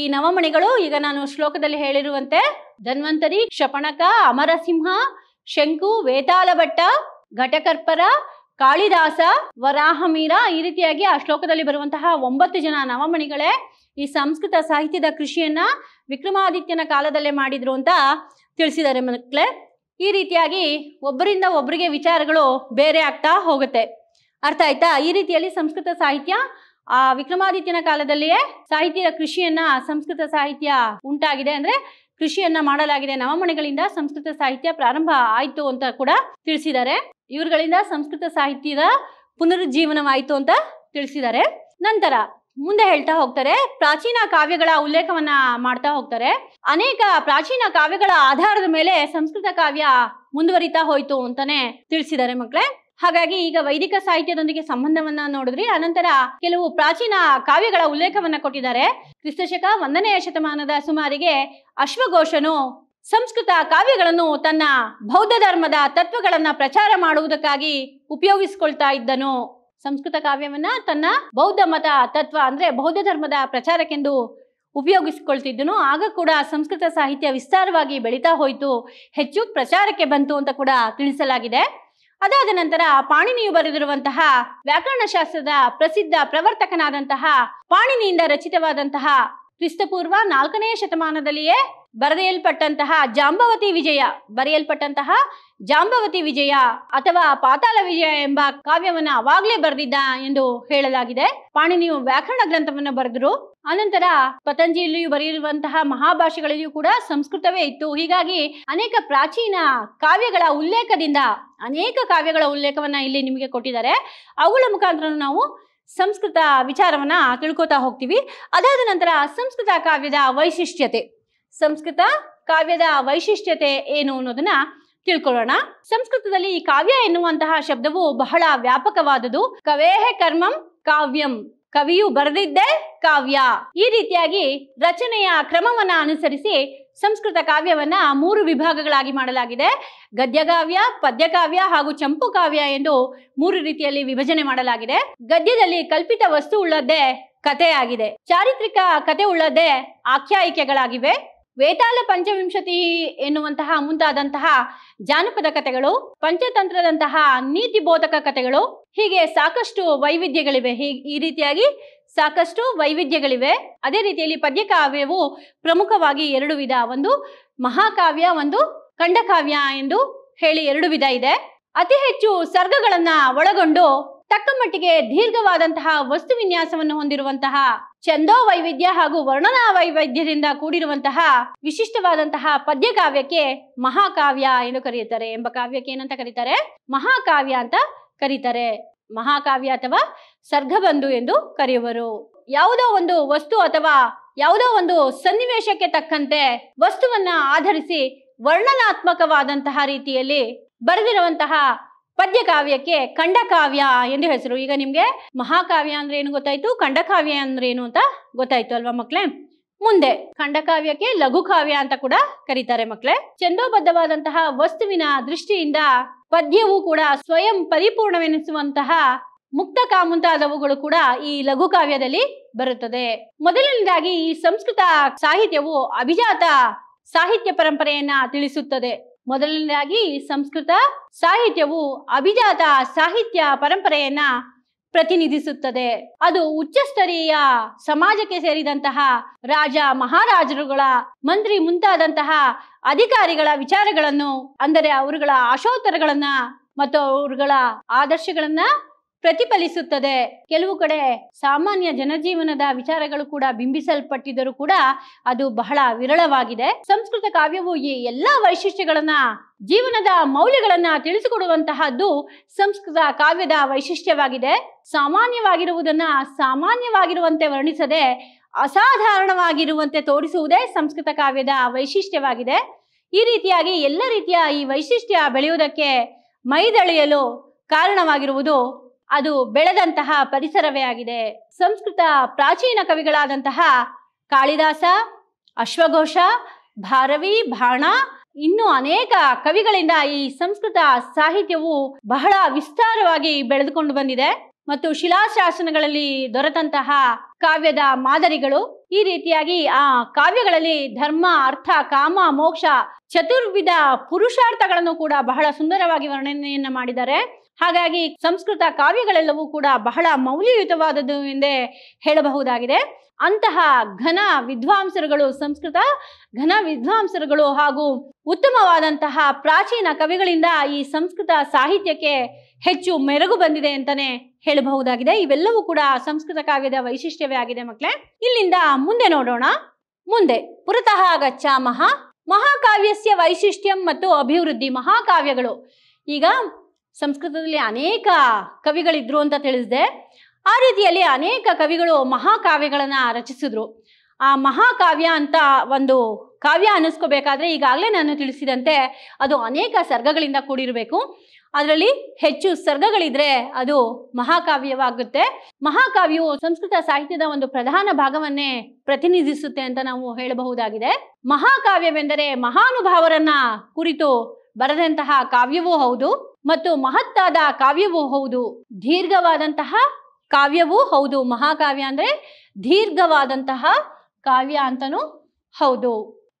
ಈ ನವಮಣಿಗಳು ಈಗ ನಾನು ಶ್ಲೋಕದಲ್ಲಿ ಹೇಳಿರುವಂತೆ ಧನ್ವಂತರಿ ಕ್ಷಪಣಕ ಅಮರಸಿಂಹ ಶಂಕು ವೇತಾಲಭಟ್ಟ ಘಟಕರ್ಪರ ಕಾಳಿದಾಸ ವರಾಹಮೀರ ಈ ರೀತಿಯಾಗಿ ಆ ಶ್ಲೋಕದಲ್ಲಿ ಬರುವಂತಹ ಒಂಬತ್ತು ಜನ ನವಮಣಿಗಳೇ ಈ ಸಂಸ್ಕೃತ ಸಾಹಿತ್ಯದ ಕೃಷಿಯನ್ನ ವಿಕ್ರಮಾದಿತ್ಯನ ಕಾಲದಲ್ಲೇ ಮಾಡಿದ್ರು ಅಂತ ತಿಳಿಸಿದ್ದಾರೆ ಮಕ್ಕಳೆ ಈ ರೀತಿಯಾಗಿ ಒಬ್ಬರಿಂದ ಒಬ್ಬರಿಗೆ ವಿಚಾರಗಳು ಬೇರೆ ಆಗ್ತಾ ಹೋಗುತ್ತೆ ಅರ್ಥ ಆಯ್ತಾ ಈ ರೀತಿಯಲ್ಲಿ ಸಂಸ್ಕೃತ ಸಾಹಿತ್ಯ ಆ ವಿಕ್ರಮಾದಿತ್ಯನ ಕಾಲದಲ್ಲಿಯೇ ಸಾಹಿತ್ಯದ ಕೃಷಿಯನ್ನ ಸಂಸ್ಕೃತ ಸಾಹಿತ್ಯ ಉಂಟಾಗಿದೆ ಅಂದ್ರೆ ಕೃಷಿಯನ್ನ ಮಾಡಲಾಗಿದೆ ನವಮಣೆಗಳಿಂದ ಸಂಸ್ಕೃತ ಸಾಹಿತ್ಯ ಪ್ರಾರಂಭ ಆಯಿತು ಅಂತ ಕೂಡ ತಿಳಿಸಿದ್ದಾರೆ ಇವರುಗಳಿಂದ ಸಂಸ್ಕೃತ ಸಾಹಿತ್ಯದ ಪುನರುಜ್ಜೀವನವಾಯಿತು ಅಂತ ತಿಳಿಸಿದ್ದಾರೆ ನಂತರ ಮುಂದೆ ಹೇಳ್ತಾ ಹೋಗ್ತಾರೆ ಪ್ರಾಚೀನ ಕಾವ್ಯಗಳ ಉಲ್ಲೇಖವನ್ನ ಮಾಡ್ತಾ ಹೋಗ್ತಾರೆ ಅನೇಕ ಪ್ರಾಚೀನ ಕಾವ್ಯಗಳ ಆಧಾರದ ಮೇಲೆ ಸಂಸ್ಕೃತ ಕಾವ್ಯ ಮುಂದುವರಿತಾ ಹೋಯ್ತು ಅಂತಾನೆ ತಿಳಿಸಿದ್ದಾರೆ ಮಕ್ಕಳೇ ಹಾಗಾಗಿ ಈಗ ವೈದಿಕ ಸಾಹಿತ್ಯದೊಂದಿಗೆ ಸಂಬಂಧವನ್ನ ನೋಡಿದ್ರಿ ಅನಂತರ ಕೆಲವು ಪ್ರಾಚೀನ ಕಾವ್ಯಗಳ ಉಲ್ಲೇಖವನ್ನ ಕೊಟ್ಟಿದ್ದಾರೆ ಕ್ರಿಸ್ತಶಕ ಒಂದನೆಯ ಶತಮಾನದ ಸುಮಾರಿಗೆ ಅಶ್ವಘೋಷನು ಸಂಸ್ಕೃತ ಕಾವ್ಯಗಳನ್ನು ತನ್ನ ಬೌದ್ಧ ಧರ್ಮದ ತತ್ವಗಳನ್ನ ಪ್ರಚಾರ ಮಾಡುವುದಕ್ಕಾಗಿ ಉಪಯೋಗಿಸಿಕೊಳ್ತಾ ಇದ್ದನು ಸಂಸ್ಕೃತ ಕಾವ್ಯವನ್ನ ತನ್ನ ಬೌದ್ಧ ಮತ ತತ್ವ ಅಂದ್ರೆ ಬೌದ್ಧ ಧರ್ಮದ ಪ್ರಚಾರಕ್ಕೆಂದು ಉಪಯೋಗಿಸಿಕೊಳ್ತಿದ್ದನು ಆಗ ಕೂಡ ಸಂಸ್ಕೃತ ಸಾಹಿತ್ಯ ವಿಸ್ತಾರವಾಗಿ ಬೆಳೀತಾ ಹೋಯಿತು ಹೆಚ್ಚು ಪ್ರಚಾರಕ್ಕೆ ಬಂತು ಅಂತ ಕೂಡ ತಿಳಿಸಲಾಗಿದೆ ಅದಾದ ನಂತರ ಪಾಣಿನಿಯು ಬರೆದಿರುವಂತಹ ಶಾಸ್ತ್ರದ ಪ್ರಸಿದ್ಧ ಪ್ರವರ್ತಕನಾದಂತಹ ಪಾಣಿನಿಯಿಂದ ರಚಿತವಾದಂತಹ ಕ್ರಿಸ್ತಪೂರ್ವ ನಾಲ್ಕನೆಯ ಶತಮಾನದಲ್ಲಿಯೇ ಬರೆಯಲ್ಪಟ್ಟಂತಹ ಜಾಂಬವತಿ ವಿಜಯ ಬರೆಯಲ್ಪಟ್ಟಂತಹ ಜಾಂಬವತಿ ವಿಜಯ ಅಥವಾ ಪಾತಾಳ ವಿಜಯ ಎಂಬ ಕಾವ್ಯವನ್ನ ಅವಾಗ್ಲೇ ಬರೆದಿದ್ದ ಎಂದು ಹೇಳಲಾಗಿದೆ ಪಾಣಿನಿಯು ವ್ಯಾಕರಣ ಗ್ರಂಥವನ್ನು ಬರೆದರು ಅನಂತರ ಪತಂಜಲಿಯು ಬರೆಯಿರುವಂತಹ ಮಹಾಭಾಷೆಗಳಲ್ಲಿಯೂ ಕೂಡ ಸಂಸ್ಕೃತವೇ ಇತ್ತು ಹೀಗಾಗಿ ಅನೇಕ ಪ್ರಾಚೀನ ಕಾವ್ಯಗಳ ಉಲ್ಲೇಖದಿಂದ ಅನೇಕ ಕಾವ್ಯಗಳ ಉಲ್ಲೇಖವನ್ನ ಇಲ್ಲಿ ನಿಮಗೆ ಕೊಟ್ಟಿದ್ದಾರೆ ಅವುಗಳ ಮುಖಾಂತರ ನಾವು ಸಂಸ್ಕೃತ ವಿಚಾರವನ್ನ ತಿಳ್ಕೊತಾ ಹೋಗ್ತೀವಿ ಅದಾದ ನಂತರ ಸಂಸ್ಕೃತ ಕಾವ್ಯದ ವೈಶಿಷ್ಟ್ಯತೆ ಸಂಸ್ಕೃತ ಕಾವ್ಯದ ವೈಶಿಷ್ಟ್ಯತೆ ಏನು ಅನ್ನೋದನ್ನ ತಿಳ್ಕೊಳ್ಳೋಣ ಸಂಸ್ಕೃತದಲ್ಲಿ ಈ ಕಾವ್ಯ ಎನ್ನುವಂತಹ ಶಬ್ದವು ಬಹಳ ವ್ಯಾಪಕವಾದದು ಕವೇಹೆ ಕರ್ಮಂ ಕಾವ್ಯಂ ಕವಿಯು ಬರೆದಿದ್ದೇ ಕಾವ್ಯ ಈ ರೀತಿಯಾಗಿ ರಚನೆಯ ಕ್ರಮವನ್ನ ಅನುಸರಿಸಿ ಸಂಸ್ಕೃತ ಕಾವ್ಯವನ್ನ ಮೂರು ವಿಭಾಗಗಳಾಗಿ ಮಾಡಲಾಗಿದೆ ಗದ್ಯಕಾವ್ಯ ಪದ್ಯಕಾವ್ಯ ಹಾಗೂ ಚಂಪು ಕಾವ್ಯ ಎಂದು ಮೂರು ರೀತಿಯಲ್ಲಿ ವಿಭಜನೆ ಮಾಡಲಾಗಿದೆ ಗದ್ಯದಲ್ಲಿ ಕಲ್ಪಿತ ವಸ್ತು ಉಳ್ಳದ್ದೇ ಕಥೆಯಾಗಿದೆ ಚಾರಿತ್ರಿಕ ಕತೆ ಉಳ್ಳದ್ದೇ ಆಖ್ಯಾಯಿಕೆಗಳಾಗಿವೆ ವೇತಾಲ ಪಂಚವಿಂಶತಿ ಎನ್ನುವಂತಹ ಮುಂತಾದಂತಹ ಜಾನಪದ ಕಥೆಗಳು ಪಂಚತಂತ್ರದಂತಹ ನೀತಿ ಬೋಧಕ ಕಥೆಗಳು ಹೀಗೆ ಸಾಕಷ್ಟು ವೈವಿಧ್ಯಗಳಿವೆ ಈ ರೀತಿಯಾಗಿ ಸಾಕಷ್ಟು ವೈವಿಧ್ಯಗಳಿವೆ ಅದೇ ರೀತಿಯಲ್ಲಿ ಪದ್ಯಕಾವ್ಯವು ಪ್ರಮುಖವಾಗಿ ಎರಡು ವಿಧ ಒಂದು ಮಹಾಕಾವ್ಯ ಒಂದು ಖಂಡಕಾವ್ಯ ಎಂದು ಹೇಳಿ ಎರಡು ವಿಧ ಇದೆ ಅತಿ ಹೆಚ್ಚು ಸರ್ಗಗಳನ್ನ ಒಳಗೊಂಡು ತಕ್ಕ ಮಟ್ಟಿಗೆ ದೀರ್ಘವಾದಂತಹ ವಸ್ತು ವಿನ್ಯಾಸವನ್ನು ಹೊಂದಿರುವಂತಹ ಚಂದೋ ವೈವಿಧ್ಯ ಹಾಗೂ ವರ್ಣನಾ ವೈವಿಧ್ಯದಿಂದ ಕೂಡಿರುವಂತಹ ವಿಶಿಷ್ಟವಾದಂತಹ ಪದ್ಯಕಾವ್ಯಕ್ಕೆ ಮಹಾಕಾವ್ಯ ಎಂದು ಕರೆಯುತ್ತಾರೆ ಎಂಬ ಕಾವ್ಯಕ್ಕೆ ಏನಂತ ಕರೀತಾರೆ ಮಹಾಕಾವ್ಯ ಅಂತ ಕರೀತಾರೆ ಮಹಾಕಾವ್ಯ ಅಥವಾ ಸರ್ಗಬಂಧು ಎಂದು ಕರೆಯುವರು ಯಾವುದೋ ಒಂದು ವಸ್ತು ಅಥವಾ ಯಾವುದೋ ಒಂದು ಸನ್ನಿವೇಶಕ್ಕೆ ತಕ್ಕಂತೆ ವಸ್ತುವನ್ನ ಆಧರಿಸಿ ವರ್ಣನಾತ್ಮಕವಾದಂತಹ ರೀತಿಯಲ್ಲಿ ಬರೆದಿರುವಂತಹ ಪದ್ಯಕಾವ್ಯಕ್ಕೆ ಖಂಡಕಾವ್ಯ ಎಂದು ಹೆಸರು ಈಗ ನಿಮಗೆ ಮಹಾಕಾವ್ಯ ಅಂದ್ರೆ ಏನು ಗೊತ್ತಾಯ್ತು ಖಂಡಕಾವ್ಯ ಅಂದ್ರೆ ಏನು ಅಂತ ಗೊತ್ತಾಯ್ತು ಅಲ್ವಾ ಮಕ್ಳೆ ಮುಂದೆ ಖಂಡಕಾವ್ಯಕ್ಕೆ ಲಘು ಕಾವ್ಯ ಅಂತ ಕೂಡ ಕರೀತಾರೆ ಮಕ್ಳೆ ಚಂದೋಬದ್ಧವಾದಂತಹ ವಸ್ತುವಿನ ದೃಷ್ಟಿಯಿಂದ ಪದ್ಯವು ಕೂಡ ಸ್ವಯಂ ಪರಿಪೂರ್ಣವೆನಿಸುವಂತಹ ಮುಕ್ತ ಕಾಮುಂತಾದವುಗಳು ಕೂಡ ಈ ಲಘು ಕಾವ್ಯದಲ್ಲಿ ಬರುತ್ತದೆ ಮೊದಲನೇದಾಗಿ ಈ ಸಂಸ್ಕೃತ ಸಾಹಿತ್ಯವು ಅಭಿಜಾತ ಸಾಹಿತ್ಯ ಪರಂಪರೆಯನ್ನ ತಿಳಿಸುತ್ತದೆ ಮೊದಲನೇದಾಗಿ ಸಂಸ್ಕೃತ ಸಾಹಿತ್ಯವು ಅಭಿಜಾತ ಸಾಹಿತ್ಯ ಪರಂಪರೆಯನ್ನ ಪ್ರತಿನಿಧಿಸುತ್ತದೆ ಅದು ಉಚ್ಚಸ್ತರೀಯ ಸಮಾಜಕ್ಕೆ ಸೇರಿದಂತಹ ರಾಜ ಮಹಾರಾಜರುಗಳ ಮಂತ್ರಿ ಮುಂತಾದಂತಹ ಅಧಿಕಾರಿಗಳ ವಿಚಾರಗಳನ್ನು ಅಂದರೆ ಅವರುಗಳ ಆಶೋತ್ತರಗಳನ್ನ ಮತ್ತು ಅವರುಗಳ ಆದರ್ಶಗಳನ್ನ ಪ್ರತಿಫಲಿಸುತ್ತದೆ ಕೆಲವು ಕಡೆ ಸಾಮಾನ್ಯ ಜನಜೀವನದ ವಿಚಾರಗಳು ಕೂಡ ಬಿಂಬಿಸಲ್ಪಟ್ಟಿದ್ದರೂ ಕೂಡ ಅದು ಬಹಳ ವಿರಳವಾಗಿದೆ ಸಂಸ್ಕೃತ ಕಾವ್ಯವು ಈ ಎಲ್ಲ ವೈಶಿಷ್ಟ್ಯಗಳನ್ನ ಜೀವನದ ಮೌಲ್ಯಗಳನ್ನ ತಿಳಿಸಿಕೊಡುವಂತಹದ್ದು ಸಂಸ್ಕೃತ ಕಾವ್ಯದ ವೈಶಿಷ್ಟ್ಯವಾಗಿದೆ ಸಾಮಾನ್ಯವಾಗಿರುವುದನ್ನ ಸಾಮಾನ್ಯವಾಗಿರುವಂತೆ ವರ್ಣಿಸದೆ ಅಸಾಧಾರಣವಾಗಿರುವಂತೆ ತೋರಿಸುವುದೇ ಸಂಸ್ಕೃತ ಕಾವ್ಯದ ವೈಶಿಷ್ಟ್ಯವಾಗಿದೆ ಈ ರೀತಿಯಾಗಿ ಎಲ್ಲ ರೀತಿಯ ಈ ವೈಶಿಷ್ಟ್ಯ ಬೆಳೆಯುವುದಕ್ಕೆ ಮೈದಳೆಯಲು ಕಾರಣವಾಗಿರುವುದು ಅದು ಬೆಳೆದಂತಹ ಪರಿಸರವೇ ಆಗಿದೆ ಸಂಸ್ಕೃತ ಪ್ರಾಚೀನ ಕವಿಗಳಾದಂತಹ ಕಾಳಿದಾಸ ಅಶ್ವಘೋಷ ಭಾರವಿ ಬಾಣ ಇನ್ನು ಅನೇಕ ಕವಿಗಳಿಂದ ಈ ಸಂಸ್ಕೃತ ಸಾಹಿತ್ಯವು ಬಹಳ ವಿಸ್ತಾರವಾಗಿ ಬೆಳೆದುಕೊಂಡು ಬಂದಿದೆ ಮತ್ತು ಶಿಲಾಶಾಸನಗಳಲ್ಲಿ ದೊರೆತಂತಹ ಕಾವ್ಯದ ಮಾದರಿಗಳು ಈ ರೀತಿಯಾಗಿ ಆ ಕಾವ್ಯಗಳಲ್ಲಿ ಧರ್ಮ ಅರ್ಥ ಕಾಮ ಮೋಕ್ಷ ಚತುರ್ವಿಧ ಪುರುಷಾರ್ಥಗಳನ್ನು ಕೂಡ ಬಹಳ ಸುಂದರವಾಗಿ ವರ್ಣನೆಯನ್ನ ಮಾಡಿದ್ದಾರೆ ಹಾಗಾಗಿ ಸಂಸ್ಕೃತ ಕಾವ್ಯಗಳೆಲ್ಲವೂ ಕೂಡ ಬಹಳ ಮೌಲ್ಯಯುತವಾದದ್ದು ಎಂದೇ ಹೇಳಬಹುದಾಗಿದೆ ಅಂತಹ ಘನ ವಿದ್ವಾಂಸರುಗಳು ಸಂಸ್ಕೃತ ಘನ ವಿದ್ವಾಂಸರುಗಳು ಹಾಗೂ ಉತ್ತಮವಾದಂತಹ ಪ್ರಾಚೀನ ಕವಿಗಳಿಂದ ಈ ಸಂಸ್ಕೃತ ಸಾಹಿತ್ಯಕ್ಕೆ ಹೆಚ್ಚು ಮೆರಗು ಬಂದಿದೆ ಅಂತಾನೆ ಹೇಳಬಹುದಾಗಿದೆ ಇವೆಲ್ಲವೂ ಕೂಡ ಸಂಸ್ಕೃತ ಕಾವ್ಯದ ವೈಶಿಷ್ಟ್ಯವೇ ಆಗಿದೆ ಮಕ್ಕಳೇ ಇಲ್ಲಿಂದ ಮುಂದೆ ನೋಡೋಣ ಮುಂದೆ ಪುರತಃ ಮಹಾ ಮಹಾಕಾವ್ಯಸ್ಯ ವೈಶಿಷ್ಟ್ಯಂ ಮತ್ತು ಅಭಿವೃದ್ಧಿ ಮಹಾಕಾವ್ಯಗಳು ಈಗ ಸಂಸ್ಕೃತದಲ್ಲಿ ಅನೇಕ ಕವಿಗಳಿದ್ರು ಅಂತ ತಿಳಿಸಿದೆ ಆ ರೀತಿಯಲ್ಲಿ ಅನೇಕ ಕವಿಗಳು ಮಹಾಕಾವ್ಯಗಳನ್ನು ರಚಿಸಿದ್ರು ಆ ಮಹಾಕಾವ್ಯ ಅಂತ ಒಂದು ಕಾವ್ಯ ಅನ್ನಿಸ್ಕೋಬೇಕಾದ್ರೆ ಈಗಾಗಲೇ ನಾನು ತಿಳಿಸಿದಂತೆ ಅದು ಅನೇಕ ಸರ್ಗಗಳಿಂದ ಕೂಡಿರಬೇಕು ಅದರಲ್ಲಿ ಹೆಚ್ಚು ಸರ್ಗಗಳಿದ್ರೆ ಅದು ಮಹಾಕಾವ್ಯವಾಗುತ್ತೆ ಮಹಾಕಾವ್ಯವು ಸಂಸ್ಕೃತ ಸಾಹಿತ್ಯದ ಒಂದು ಪ್ರಧಾನ ಭಾಗವನ್ನೇ ಪ್ರತಿನಿಧಿಸುತ್ತೆ ಅಂತ ನಾವು ಹೇಳಬಹುದಾಗಿದೆ ಮಹಾಕಾವ್ಯವೆಂದರೆ ಮಹಾನುಭಾವರನ್ನ ಕುರಿತು ಬರೆದಂತಹ ಕಾವ್ಯವೂ ಹೌದು ಮತ್ತು ಮಹತ್ತಾದ ಕಾವ್ಯವೂ ಹೌದು ದೀರ್ಘವಾದಂತಹ ಕಾವ್ಯವೂ ಹೌದು ಮಹಾಕಾವ್ಯ ಅಂದ್ರೆ ದೀರ್ಘವಾದಂತಹ ಕಾವ್ಯ ಅಂತನೂ ಹೌದು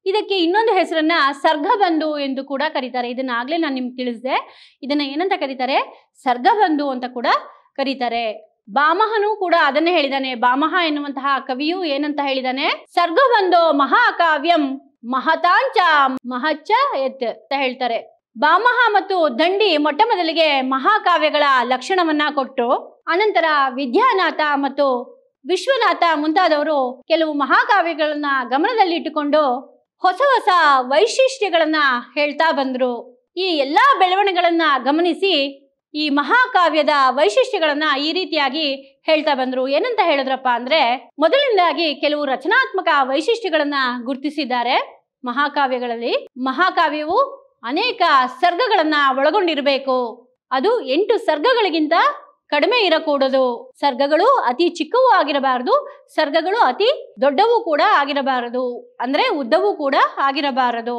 ಇದಕ್ಕೆ ಇನ್ನೊಂದು ಹೆಸರನ್ನ ಸರ್ಗಬಂಧು ಎಂದು ಕೂಡ ಕರೀತಾರೆ ಇದನ್ನ ಆಗ್ಲೇ ನಾನು ನಿಮ್ಗೆ ತಿಳಿಸಿದೆ ಇದನ್ನ ಏನಂತ ಕರೀತಾರೆ ಸರ್ಗಬಂಧು ಅಂತ ಕೂಡ ಕರೀತಾರೆ ಬಾಮಹನು ಕೂಡ ಅದನ್ನೇ ಹೇಳಿದಾನೆ ಬಾಮಹ ಎನ್ನುವಂತಹ ಕವಿಯು ಏನಂತ ಹೇಳಿದಾನೆ ಸರ್ಗಬಂಧೋ ಮಹಾಕಾವ್ಯಂ ಮಹತಾಂಚ ಮಹಚ್ಚ ಎತ್ ಅಂತ ಹೇಳ್ತಾರೆ ಬಾಮಹ ಮತ್ತು ದಂಡಿ ಮೊಟ್ಟ ಮೊದಲಿಗೆ ಮಹಾಕಾವ್ಯಗಳ ಲಕ್ಷಣವನ್ನ ಕೊಟ್ಟು ಅನಂತರ ವಿದ್ಯಾನಾಥ ಮತ್ತು ವಿಶ್ವನಾಥ ಮುಂತಾದವರು ಕೆಲವು ಮಹಾಕಾವ್ಯಗಳನ್ನ ಗಮನದಲ್ಲಿಟ್ಟುಕೊಂಡು ಹೊಸ ಹೊಸ ವೈಶಿಷ್ಟ್ಯಗಳನ್ನ ಹೇಳ್ತಾ ಬಂದ್ರು ಈ ಎಲ್ಲಾ ಬೆಳವಣಿಗೆಗಳನ್ನ ಗಮನಿಸಿ ಈ ಮಹಾಕಾವ್ಯದ ವೈಶಿಷ್ಟ್ಯಗಳನ್ನ ಈ ರೀತಿಯಾಗಿ ಹೇಳ್ತಾ ಬಂದ್ರು ಏನಂತ ಹೇಳಿದ್ರಪ್ಪ ಅಂದ್ರೆ ಮೊದಲಿಂದಾಗಿ ಕೆಲವು ರಚನಾತ್ಮಕ ವೈಶಿಷ್ಟ್ಯಗಳನ್ನ ಗುರುತಿಸಿದ್ದಾರೆ ಮಹಾಕಾವ್ಯಗಳಲ್ಲಿ ಮಹಾಕಾವ್ಯವು ಅನೇಕ ಸರ್ಗಗಳನ್ನ ಒಳಗೊಂಡಿರಬೇಕು ಅದು ಎಂಟು ಸರ್ಗಗಳಿಗಿಂತ ಕಡಿಮೆ ಇರಕೂಡದು ಸರ್ಗಗಳು ಅತಿ ಚಿಕ್ಕವೂ ಆಗಿರಬಾರದು ಸರ್ಗಗಳು ಅತಿ ದೊಡ್ಡವೂ ಕೂಡ ಆಗಿರಬಾರದು ಅಂದ್ರೆ ಉದ್ದವೂ ಕೂಡ ಆಗಿರಬಾರದು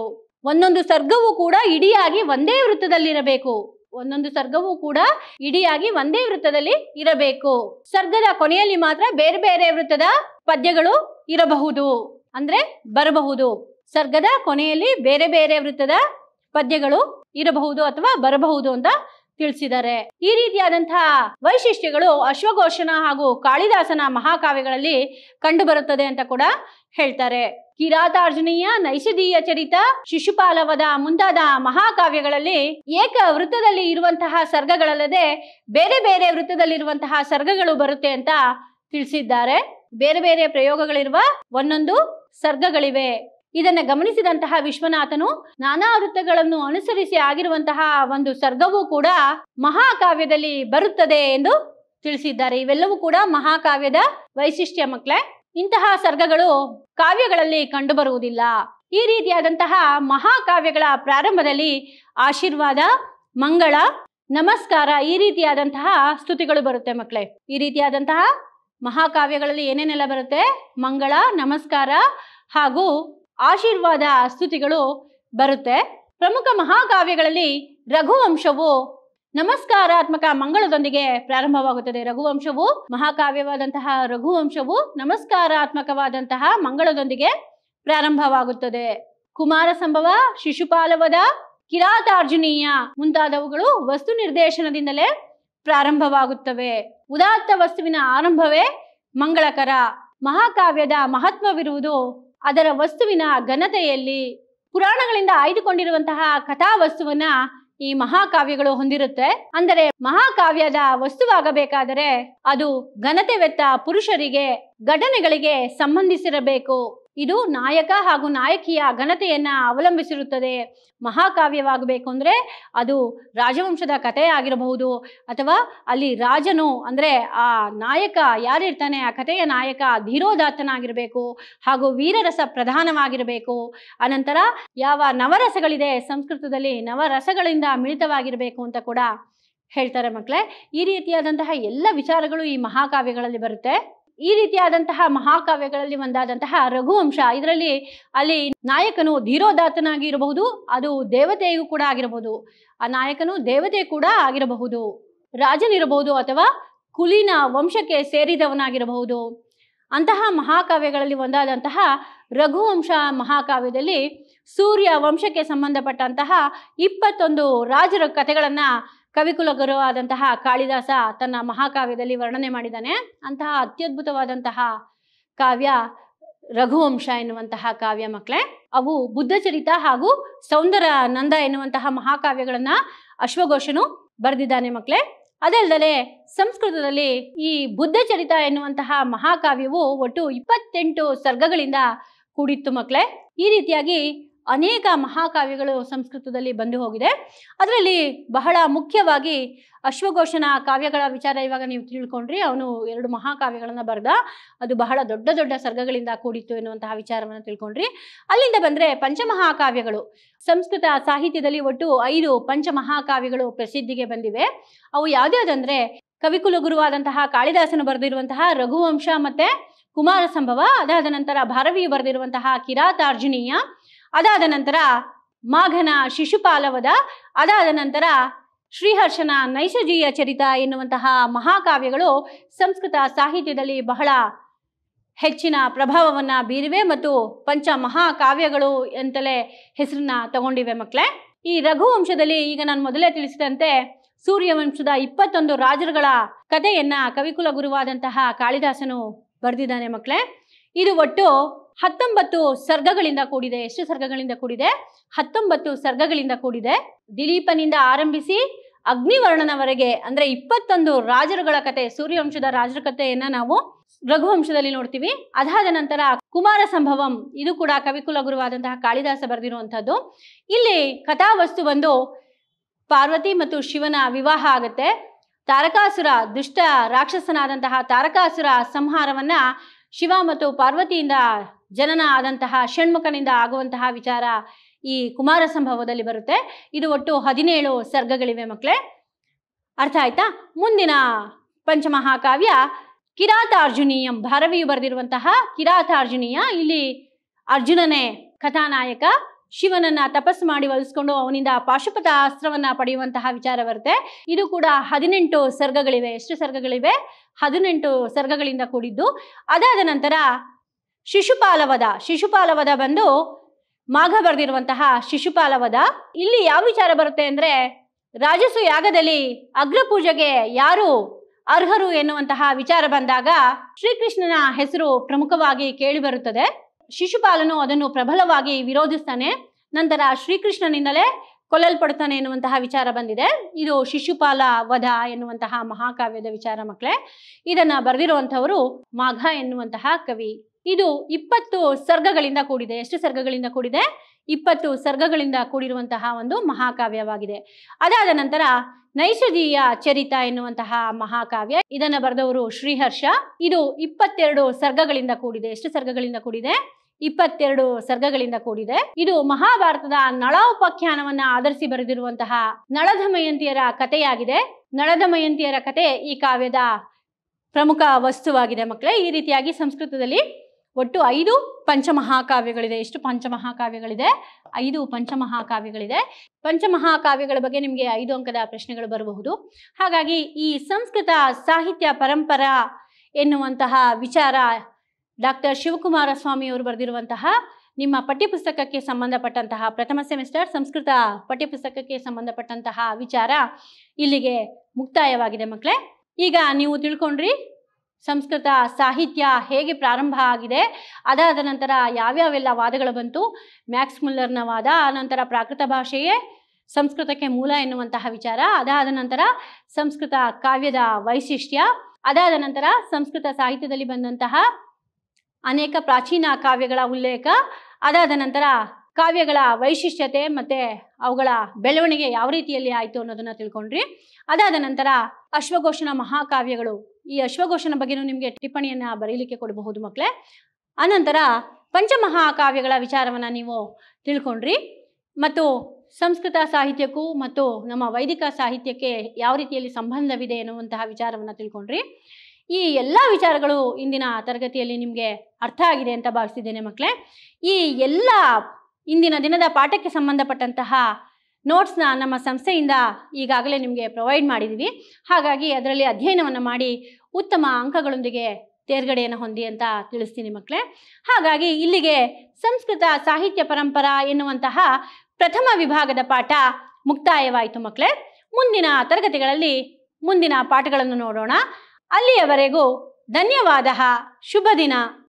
ಒಂದೊಂದು ಸರ್ಗವು ಕೂಡ ಇಡಿಯಾಗಿ ಒಂದೇ ವೃತ್ತದಲ್ಲಿರಬೇಕು ಒಂದೊಂದು ಸರ್ಗವೂ ಕೂಡ ಇಡಿಯಾಗಿ ಒಂದೇ ವೃತ್ತದಲ್ಲಿ ಇರಬೇಕು ಸರ್ಗದ ಕೊನೆಯಲ್ಲಿ ಮಾತ್ರ ಬೇರೆ ಬೇರೆ ವೃತ್ತದ ಪದ್ಯಗಳು ಇರಬಹುದು ಅಂದ್ರೆ ಬರಬಹುದು ಸರ್ಗದ ಕೊನೆಯಲ್ಲಿ ಬೇರೆ ಬೇರೆ ವೃತ್ತದ ಪದ್ಯಗಳು ಇರಬಹುದು ಅಥವಾ ಬರಬಹುದು ಅಂತ ತಿಳಿಸಿದ್ದಾರೆ ಈ ರೀತಿಯಾದಂತಹ ವೈಶಿಷ್ಟ್ಯಗಳು ಅಶ್ವಘೋಷಣ ಹಾಗೂ ಕಾಳಿದಾಸನ ಮಹಾಕಾವ್ಯಗಳಲ್ಲಿ ಕಂಡುಬರುತ್ತದೆ ಅಂತ ಕೂಡ ಹೇಳ್ತಾರೆ ಕಿರಾತಾರ್ಜುನೀಯ ನೈಷಧೀಯ ಚರಿತ ಶಿಶುಪಾಲವದ ಮುಂತಾದ ಮಹಾಕಾವ್ಯಗಳಲ್ಲಿ ಏಕ ವೃತ್ತದಲ್ಲಿ ಇರುವಂತಹ ಸರ್ಗಗಳಲ್ಲದೆ ಬೇರೆ ಬೇರೆ ವೃತ್ತದಲ್ಲಿರುವಂತಹ ಸರ್ಗಗಳು ಬರುತ್ತೆ ಅಂತ ತಿಳಿಸಿದ್ದಾರೆ ಬೇರೆ ಬೇರೆ ಪ್ರಯೋಗಗಳಿರುವ ಒಂದೊಂದು ಸರ್ಗಗಳಿವೆ ಇದನ್ನ ಗಮನಿಸಿದಂತಹ ವಿಶ್ವನಾಥನು ನಾನಾ ವೃತ್ತಗಳನ್ನು ಅನುಸರಿಸಿ ಆಗಿರುವಂತಹ ಒಂದು ಸರ್ಗವೂ ಕೂಡ ಮಹಾಕಾವ್ಯದಲ್ಲಿ ಬರುತ್ತದೆ ಎಂದು ತಿಳಿಸಿದ್ದಾರೆ ಇವೆಲ್ಲವೂ ಕೂಡ ಮಹಾಕಾವ್ಯದ ವೈಶಿಷ್ಟ್ಯ ಮಕ್ಕಳೇ ಇಂತಹ ಸರ್ಗಗಳು ಕಾವ್ಯಗಳಲ್ಲಿ ಕಂಡುಬರುವುದಿಲ್ಲ ಈ ರೀತಿಯಾದಂತಹ ಮಹಾಕಾವ್ಯಗಳ ಪ್ರಾರಂಭದಲ್ಲಿ ಆಶೀರ್ವಾದ ಮಂಗಳ ನಮಸ್ಕಾರ ಈ ರೀತಿಯಾದಂತಹ ಸ್ತುತಿಗಳು ಬರುತ್ತೆ ಮಕ್ಕಳೇ ಈ ರೀತಿಯಾದಂತಹ ಮಹಾಕಾವ್ಯಗಳಲ್ಲಿ ಏನೇನೆಲ್ಲ ಬರುತ್ತೆ ಮಂಗಳ ನಮಸ್ಕಾರ ಹಾಗೂ ಆಶೀರ್ವಾದ ಸ್ತುತಿಗಳು ಬರುತ್ತೆ ಪ್ರಮುಖ ಮಹಾಕಾವ್ಯಗಳಲ್ಲಿ ರಘುವಂಶವು ನಮಸ್ಕಾರಾತ್ಮಕ ಮಂಗಳದೊಂದಿಗೆ ಪ್ರಾರಂಭವಾಗುತ್ತದೆ ರಘುವಂಶವು ಮಹಾಕಾವ್ಯವಾದಂತಹ ರಘುವಂಶವು ನಮಸ್ಕಾರಾತ್ಮಕವಾದಂತಹ ಮಂಗಳದೊಂದಿಗೆ ಪ್ರಾರಂಭವಾಗುತ್ತದೆ ಕುಮಾರ ಸಂಭವ ಶಿಶುಪಾಲವದ ಕಿರಾತಾರ್ಜುನೀಯ ಮುಂತಾದವುಗಳು ವಸ್ತು ನಿರ್ದೇಶನದಿಂದಲೇ ಪ್ರಾರಂಭವಾಗುತ್ತವೆ ಉದಾತ್ತ ವಸ್ತುವಿನ ಆರಂಭವೇ ಮಂಗಳಕರ ಮಹಾಕಾವ್ಯದ ಮಹತ್ವವಿರುವುದು ಅದರ ವಸ್ತುವಿನ ಘನತೆಯಲ್ಲಿ ಪುರಾಣಗಳಿಂದ ಆಯ್ದುಕೊಂಡಿರುವಂತಹ ಕಥಾವಸ್ತುವನ್ನ ಈ ಮಹಾಕಾವ್ಯಗಳು ಹೊಂದಿರುತ್ತೆ ಅಂದರೆ ಮಹಾಕಾವ್ಯದ ವಸ್ತುವಾಗಬೇಕಾದರೆ ಅದು ಘನತೆ ವೆತ್ತ ಪುರುಷರಿಗೆ ಘಟನೆಗಳಿಗೆ ಸಂಬಂಧಿಸಿರಬೇಕು ಇದು ನಾಯಕ ಹಾಗೂ ನಾಯಕಿಯ ಘನತೆಯನ್ನ ಅವಲಂಬಿಸಿರುತ್ತದೆ ಮಹಾಕಾವ್ಯವಾಗಬೇಕು ಅಂದ್ರೆ ಅದು ರಾಜವಂಶದ ಕಥೆ ಆಗಿರಬಹುದು ಅಥವಾ ಅಲ್ಲಿ ರಾಜನು ಅಂದ್ರೆ ಆ ನಾಯಕ ಯಾರಿರ್ತಾನೆ ಆ ಕಥೆಯ ನಾಯಕ ಧೀರೋದಾತ್ತನಾಗಿರಬೇಕು ಹಾಗೂ ವೀರರಸ ಪ್ರಧಾನವಾಗಿರಬೇಕು ಅನಂತರ ಯಾವ ನವರಸಗಳಿದೆ ಸಂಸ್ಕೃತದಲ್ಲಿ ನವರಸಗಳಿಂದ ಮಿಳಿತವಾಗಿರಬೇಕು ಅಂತ ಕೂಡ ಹೇಳ್ತಾರೆ ಮಕ್ಕಳೇ ಈ ರೀತಿಯಾದಂತಹ ಎಲ್ಲ ವಿಚಾರಗಳು ಈ ಮಹಾಕಾವ್ಯಗಳಲ್ಲಿ ಬರುತ್ತೆ ಈ ರೀತಿಯಾದಂತಹ ಮಹಾಕಾವ್ಯಗಳಲ್ಲಿ ಒಂದಾದಂತಹ ರಘುವಂಶ ಇದರಲ್ಲಿ ಅಲ್ಲಿ ನಾಯಕನು ಧೀರೋದಾತನಾಗಿರಬಹುದು ಇರಬಹುದು ಅದು ದೇವತೆಯೂ ಕೂಡ ಆಗಿರಬಹುದು ಆ ನಾಯಕನು ದೇವತೆ ಕೂಡ ಆಗಿರಬಹುದು ರಾಜನಿರಬಹುದು ಅಥವಾ ಕುಲಿನ ವಂಶಕ್ಕೆ ಸೇರಿದವನಾಗಿರಬಹುದು ಅಂತಹ ಮಹಾಕಾವ್ಯಗಳಲ್ಲಿ ಒಂದಾದಂತಹ ರಘುವಂಶ ಮಹಾಕಾವ್ಯದಲ್ಲಿ ಸೂರ್ಯ ವಂಶಕ್ಕೆ ಸಂಬಂಧಪಟ್ಟಂತಹ ಇಪ್ಪತ್ತೊಂದು ರಾಜರ ಕಥೆಗಳನ್ನು ಕವಿಕುಲಗರು ಆದಂತಹ ಕಾಳಿದಾಸ ತನ್ನ ಮಹಾಕಾವ್ಯದಲ್ಲಿ ವರ್ಣನೆ ಮಾಡಿದ್ದಾನೆ ಅಂತಹ ಅತ್ಯದ್ಭುತವಾದಂತಹ ಕಾವ್ಯ ರಘುವಂಶ ಎನ್ನುವಂತಹ ಕಾವ್ಯ ಮಕ್ಕಳೆ ಅವು ಬುದ್ಧ ಚರಿತ ಹಾಗೂ ಸೌಂದರ ನಂದ ಎನ್ನುವಂತಹ ಮಹಾಕಾವ್ಯಗಳನ್ನ ಅಶ್ವಘೋಷನು ಬರೆದಿದ್ದಾನೆ ಮಕ್ಕಳೇ ಅದಲ್ಲದೆ ಸಂಸ್ಕೃತದಲ್ಲಿ ಈ ಬುದ್ಧ ಚರಿತ ಎನ್ನುವಂತಹ ಮಹಾಕಾವ್ಯವು ಒಟ್ಟು ಇಪ್ಪತ್ತೆಂಟು ಸರ್ಗಗಳಿಂದ ಕೂಡಿತ್ತು ಮಕ್ಕಳೇ ಈ ರೀತಿಯಾಗಿ ಅನೇಕ ಮಹಾಕಾವ್ಯಗಳು ಸಂಸ್ಕೃತದಲ್ಲಿ ಬಂದು ಹೋಗಿದೆ ಅದರಲ್ಲಿ ಬಹಳ ಮುಖ್ಯವಾಗಿ ಅಶ್ವಘೋಷನ ಕಾವ್ಯಗಳ ವಿಚಾರ ಇವಾಗ ನೀವು ತಿಳ್ಕೊಂಡ್ರಿ ಅವನು ಎರಡು ಮಹಾಕಾವ್ಯಗಳನ್ನು ಬರೆದ ಅದು ಬಹಳ ದೊಡ್ಡ ದೊಡ್ಡ ಸರ್ಗಗಳಿಂದ ಕೂಡಿತ್ತು ಎನ್ನುವಂತಹ ವಿಚಾರವನ್ನು ತಿಳ್ಕೊಂಡ್ರಿ ಅಲ್ಲಿಂದ ಬಂದರೆ ಪಂಚಮಹಾಕಾವ್ಯಗಳು ಸಂಸ್ಕೃತ ಸಾಹಿತ್ಯದಲ್ಲಿ ಒಟ್ಟು ಐದು ಪಂಚಮಹಾಕಾವ್ಯಗಳು ಪ್ರಸಿದ್ಧಿಗೆ ಬಂದಿವೆ ಅವು ಯಾವುದ್ಯಾವುದಂದ್ರೆ ಕವಿಕುಲ ಗುರುವಾದಂತಹ ಕಾಳಿದಾಸನು ಬರೆದಿರುವಂತಹ ರಘುವಂಶ ಮತ್ತೆ ಕುಮಾರ ಸಂಭವ ಅದಾದ ನಂತರ ಭಾರವಿ ಬರೆದಿರುವಂತಹ ಕಿರಾತಾರ್ಜುನೀಯ ಅದಾದ ನಂತರ ಮಾಘನ ಶಿಶುಪಾಲವದ ಅದಾದ ನಂತರ ಶ್ರೀಹರ್ಷನ ನೈಸರ್ಗೀಯ ಚರಿತ ಎನ್ನುವಂತಹ ಮಹಾಕಾವ್ಯಗಳು ಸಂಸ್ಕೃತ ಸಾಹಿತ್ಯದಲ್ಲಿ ಬಹಳ ಹೆಚ್ಚಿನ ಪ್ರಭಾವವನ್ನು ಬೀರಿವೆ ಮತ್ತು ಪಂಚ ಮಹಾಕಾವ್ಯಗಳು ಅಂತಲೇ ಹೆಸರನ್ನ ತಗೊಂಡಿವೆ ಮಕ್ಕಳೇ ಈ ರಘುವಂಶದಲ್ಲಿ ಈಗ ನಾನು ಮೊದಲೇ ತಿಳಿಸಿದಂತೆ ಸೂರ್ಯವಂಶದ ಇಪ್ಪತ್ತೊಂದು ರಾಜರುಗಳ ಕಥೆಯನ್ನ ಕವಿಕುಲ ಗುರುವಾದಂತಹ ಕಾಳಿದಾಸನು ಬರೆದಿದ್ದಾನೆ ಮಕ್ಕಳೇ ಇದು ಒಟ್ಟು ಹತ್ತೊಂಬತ್ತು ಸರ್ಗಗಳಿಂದ ಕೂಡಿದೆ ಎಷ್ಟು ಸರ್ಗಗಳಿಂದ ಕೂಡಿದೆ ಹತ್ತೊಂಬತ್ತು ಸರ್ಗಗಳಿಂದ ಕೂಡಿದೆ ದಿಲೀಪನಿಂದ ಆರಂಭಿಸಿ ಅಗ್ನಿವರ್ಣನವರೆಗೆ ಅಂದ್ರೆ ಇಪ್ಪತ್ತೊಂದು ರಾಜರುಗಳ ಕತೆ ಸೂರ್ಯವಂಶದ ರಾಜರ ಕಥೆಯನ್ನ ನಾವು ರಘುವಂಶದಲ್ಲಿ ನೋಡ್ತೀವಿ ಅದಾದ ನಂತರ ಕುಮಾರ ಸಂಭವಂ ಇದು ಕೂಡ ಕವಿಕುಲ ಗುರುವಾದಂತಹ ಕಾಳಿದಾಸ ಬರೆದಿರುವಂತಹದ್ದು ಇಲ್ಲಿ ಕಥಾವಸ್ತು ಬಂದು ಪಾರ್ವತಿ ಮತ್ತು ಶಿವನ ವಿವಾಹ ಆಗುತ್ತೆ ತಾರಕಾಸುರ ದುಷ್ಟ ರಾಕ್ಷಸನಾದಂತಹ ತಾರಕಾಸುರ ಸಂಹಾರವನ್ನ ಶಿವ ಮತ್ತು ಪಾರ್ವತಿಯಿಂದ ಜನನ ಆದಂತಹ ಷಣ್ಮುಖನಿಂದ ಆಗುವಂತಹ ವಿಚಾರ ಈ ಕುಮಾರ ಸಂಭವದಲ್ಲಿ ಬರುತ್ತೆ ಇದು ಒಟ್ಟು ಹದಿನೇಳು ಸರ್ಗಗಳಿವೆ ಮಕ್ಕಳೇ ಅರ್ಥ ಆಯ್ತಾ ಮುಂದಿನ ಪಂಚಮಹಾಕಾವ್ಯ ಕಿರಾತಾರ್ಜುನೀಯಂ ಭಾರವಿಯು ಬರೆದಿರುವಂತಹ ಕಿರಾತಾರ್ಜುನೀಯ ಇಲ್ಲಿ ಅರ್ಜುನನೇ ಕಥಾನಾಯಕ ಶಿವನನ್ನ ತಪಸ್ಸು ಮಾಡಿ ಒಲಿಸ್ಕೊಂಡು ಅವನಿಂದ ಪಾಶುಪತ ಅಸ್ತ್ರವನ್ನ ಪಡೆಯುವಂತಹ ವಿಚಾರ ಬರುತ್ತೆ ಇದು ಕೂಡ ಹದಿನೆಂಟು ಸರ್ಗಗಳಿವೆ ಎಷ್ಟು ಸರ್ಗಗಳಿವೆ ಹದಿನೆಂಟು ಸರ್ಗಗಳಿಂದ ಕೂಡಿದ್ದು ಅದಾದ ನಂತರ ಶಿಶುಪಾಲವದ ಶಿಶುಪಾಲವದ ಬಂದು ಮಾಘ ಬರೆದಿರುವಂತಹ ಶಿಶುಪಾಲವದ ಇಲ್ಲಿ ಯಾವ ವಿಚಾರ ಬರುತ್ತೆ ಅಂದ್ರೆ ರಾಜಸು ಯಾಗದಲ್ಲಿ ಅಗ್ರಪೂಜೆಗೆ ಯಾರು ಅರ್ಹರು ಎನ್ನುವಂತಹ ವಿಚಾರ ಬಂದಾಗ ಶ್ರೀಕೃಷ್ಣನ ಹೆಸರು ಪ್ರಮುಖವಾಗಿ ಕೇಳಿಬರುತ್ತದೆ ಶಿಶುಪಾಲನು ಅದನ್ನು ಪ್ರಬಲವಾಗಿ ವಿರೋಧಿಸ್ತಾನೆ ನಂತರ ಶ್ರೀಕೃಷ್ಣನಿಂದಲೇ ಕೊಲ್ಲಲ್ಪಡ್ತಾನೆ ಎನ್ನುವಂತಹ ವಿಚಾರ ಬಂದಿದೆ ಇದು ಶಿಶುಪಾಲ ವಧ ಎನ್ನುವಂತಹ ಮಹಾಕಾವ್ಯದ ವಿಚಾರ ಮಕ್ಕಳೇ ಇದನ್ನ ಬರೆದಿರುವಂಥವರು ಮಾಘ ಎನ್ನುವಂತಹ ಕವಿ ಇದು ಇಪ್ಪತ್ತು ಸರ್ಗಗಳಿಂದ ಕೂಡಿದೆ ಎಷ್ಟು ಸರ್ಗಗಳಿಂದ ಕೂಡಿದೆ ಇಪ್ಪತ್ತು ಸರ್ಗಗಳಿಂದ ಕೂಡಿರುವಂತಹ ಒಂದು ಮಹಾಕಾವ್ಯವಾಗಿದೆ ಅದಾದ ನಂತರ ನೈಷಧೀಯ ಚರಿತ ಎನ್ನುವಂತಹ ಮಹಾಕಾವ್ಯ ಇದನ್ನು ಬರೆದವರು ಶ್ರೀಹರ್ಷ ಇದು ಇಪ್ಪತ್ತೆರಡು ಸರ್ಗಗಳಿಂದ ಕೂಡಿದೆ ಎಷ್ಟು ಸರ್ಗಗಳಿಂದ ಕೂಡಿದೆ ಇಪ್ಪತ್ತೆರಡು ಸರ್ಗಗಳಿಂದ ಕೂಡಿದೆ ಇದು ಮಹಾಭಾರತದ ನಳ ಉಪಾಖ್ಯಾನವನ್ನ ಆಧರಿಸಿ ಬರೆದಿರುವಂತಹ ನಳಧಮಯಂತಿಯರ ಕಥೆಯಾಗಿದೆ ನಳಧಮಯಂತಿಯರ ಕತೆ ಈ ಕಾವ್ಯದ ಪ್ರಮುಖ ವಸ್ತುವಾಗಿದೆ ಮಕ್ಕಳೇ ಈ ರೀತಿಯಾಗಿ ಸಂಸ್ಕೃತದಲ್ಲಿ ಒಟ್ಟು ಐದು ಪಂಚಮಹಾಕಾವ್ಯಗಳಿದೆ ಎಷ್ಟು ಪಂಚಮಹಾಕಾವ್ಯಗಳಿದೆ ಐದು ಪಂಚಮಹಾಕಾವ್ಯಗಳಿದೆ ಪಂಚಮಹಾಕಾವ್ಯಗಳ ಬಗ್ಗೆ ನಿಮಗೆ ಐದು ಅಂಕದ ಪ್ರಶ್ನೆಗಳು ಬರಬಹುದು ಹಾಗಾಗಿ ಈ ಸಂಸ್ಕೃತ ಸಾಹಿತ್ಯ ಪರಂಪರ ಎನ್ನುವಂತಹ ವಿಚಾರ ಡಾಕ್ಟರ್ ಶಿವಕುಮಾರ ಸ್ವಾಮಿಯವರು ಬರೆದಿರುವಂತಹ ನಿಮ್ಮ ಪಠ್ಯಪುಸ್ತಕಕ್ಕೆ ಸಂಬಂಧಪಟ್ಟಂತಹ ಪ್ರಥಮ ಸೆಮಿಸ್ಟರ್ ಸಂಸ್ಕೃತ ಪಠ್ಯಪುಸ್ತಕಕ್ಕೆ ಸಂಬಂಧಪಟ್ಟಂತಹ ವಿಚಾರ ಇಲ್ಲಿಗೆ ಮುಕ್ತಾಯವಾಗಿದೆ ಮಕ್ಕಳೇ ಈಗ ನೀವು ತಿಳ್ಕೊಂಡ್ರಿ ಸಂಸ್ಕೃತ ಸಾಹಿತ್ಯ ಹೇಗೆ ಪ್ರಾರಂಭ ಆಗಿದೆ ಅದಾದ ನಂತರ ಯಾವ್ಯಾವೆಲ್ಲ ವಾದಗಳು ಬಂತು ಮ್ಯಾಕ್ಸ್ ಮುಲ್ಲರ್ನ ವಾದ ಆ ನಂತರ ಪ್ರಾಕೃತ ಭಾಷೆಯೇ ಸಂಸ್ಕೃತಕ್ಕೆ ಮೂಲ ಎನ್ನುವಂತಹ ವಿಚಾರ ಅದಾದ ನಂತರ ಸಂಸ್ಕೃತ ಕಾವ್ಯದ ವೈಶಿಷ್ಟ್ಯ ಅದಾದ ನಂತರ ಸಂಸ್ಕೃತ ಸಾಹಿತ್ಯದಲ್ಲಿ ಬಂದಂತಹ ಅನೇಕ ಪ್ರಾಚೀನ ಕಾವ್ಯಗಳ ಉಲ್ಲೇಖ ಅದಾದ ನಂತರ ಕಾವ್ಯಗಳ ವೈಶಿಷ್ಟ್ಯತೆ ಮತ್ತು ಅವುಗಳ ಬೆಳವಣಿಗೆ ಯಾವ ರೀತಿಯಲ್ಲಿ ಆಯಿತು ಅನ್ನೋದನ್ನು ತಿಳ್ಕೊಂಡ್ರಿ ಅದಾದ ನಂತರ ಅಶ್ವಘೋಷಣ ಮಹಾಕಾವ್ಯಗಳು ಈ ಅಶ್ವಘೋಷಣ ಬಗ್ಗೆನೂ ನಿಮಗೆ ಟಿಪ್ಪಣಿಯನ್ನು ಬರೀಲಿಕ್ಕೆ ಕೊಡಬಹುದು ಮಕ್ಕಳೇ ಅನಂತರ ಪಂಚಮಹಾಕಾವ್ಯಗಳ ವಿಚಾರವನ್ನು ನೀವು ತಿಳ್ಕೊಂಡ್ರಿ ಮತ್ತು ಸಂಸ್ಕೃತ ಸಾಹಿತ್ಯಕ್ಕೂ ಮತ್ತು ನಮ್ಮ ವೈದಿಕ ಸಾಹಿತ್ಯಕ್ಕೆ ಯಾವ ರೀತಿಯಲ್ಲಿ ಸಂಬಂಧವಿದೆ ಎನ್ನುವಂತಹ ವಿಚಾರವನ್ನು ತಿಳ್ಕೊಂಡ್ರಿ ಈ ಎಲ್ಲ ವಿಚಾರಗಳು ಇಂದಿನ ತರಗತಿಯಲ್ಲಿ ನಿಮಗೆ ಅರ್ಥ ಆಗಿದೆ ಅಂತ ಭಾವಿಸ್ತಿದ್ದೇನೆ ಮಕ್ಕಳೇ ಈ ಎಲ್ಲ ಇಂದಿನ ದಿನದ ಪಾಠಕ್ಕೆ ಸಂಬಂಧಪಟ್ಟಂತಹ ನೋಟ್ಸ್ನ ನಮ್ಮ ಸಂಸ್ಥೆಯಿಂದ ಈಗಾಗಲೇ ನಿಮಗೆ ಪ್ರೊವೈಡ್ ಮಾಡಿದ್ದೀವಿ ಹಾಗಾಗಿ ಅದರಲ್ಲಿ ಅಧ್ಯಯನವನ್ನು ಮಾಡಿ ಉತ್ತಮ ಅಂಕಗಳೊಂದಿಗೆ ತೇರ್ಗಡೆಯನ್ನು ಹೊಂದಿ ಅಂತ ತಿಳಿಸ್ತೀನಿ ಮಕ್ಕಳೇ ಹಾಗಾಗಿ ಇಲ್ಲಿಗೆ ಸಂಸ್ಕೃತ ಸಾಹಿತ್ಯ ಪರಂಪರಾ ಎನ್ನುವಂತಹ ಪ್ರಥಮ ವಿಭಾಗದ ಪಾಠ ಮುಕ್ತಾಯವಾಯಿತು ಮಕ್ಕಳೇ ಮುಂದಿನ ತರಗತಿಗಳಲ್ಲಿ ಮುಂದಿನ ಪಾಠಗಳನ್ನು ನೋಡೋಣ ಅಲ್ಲಿಯವರೆಗೂ ಧನ್ಯವಾದ ಶುಭ ದಿನ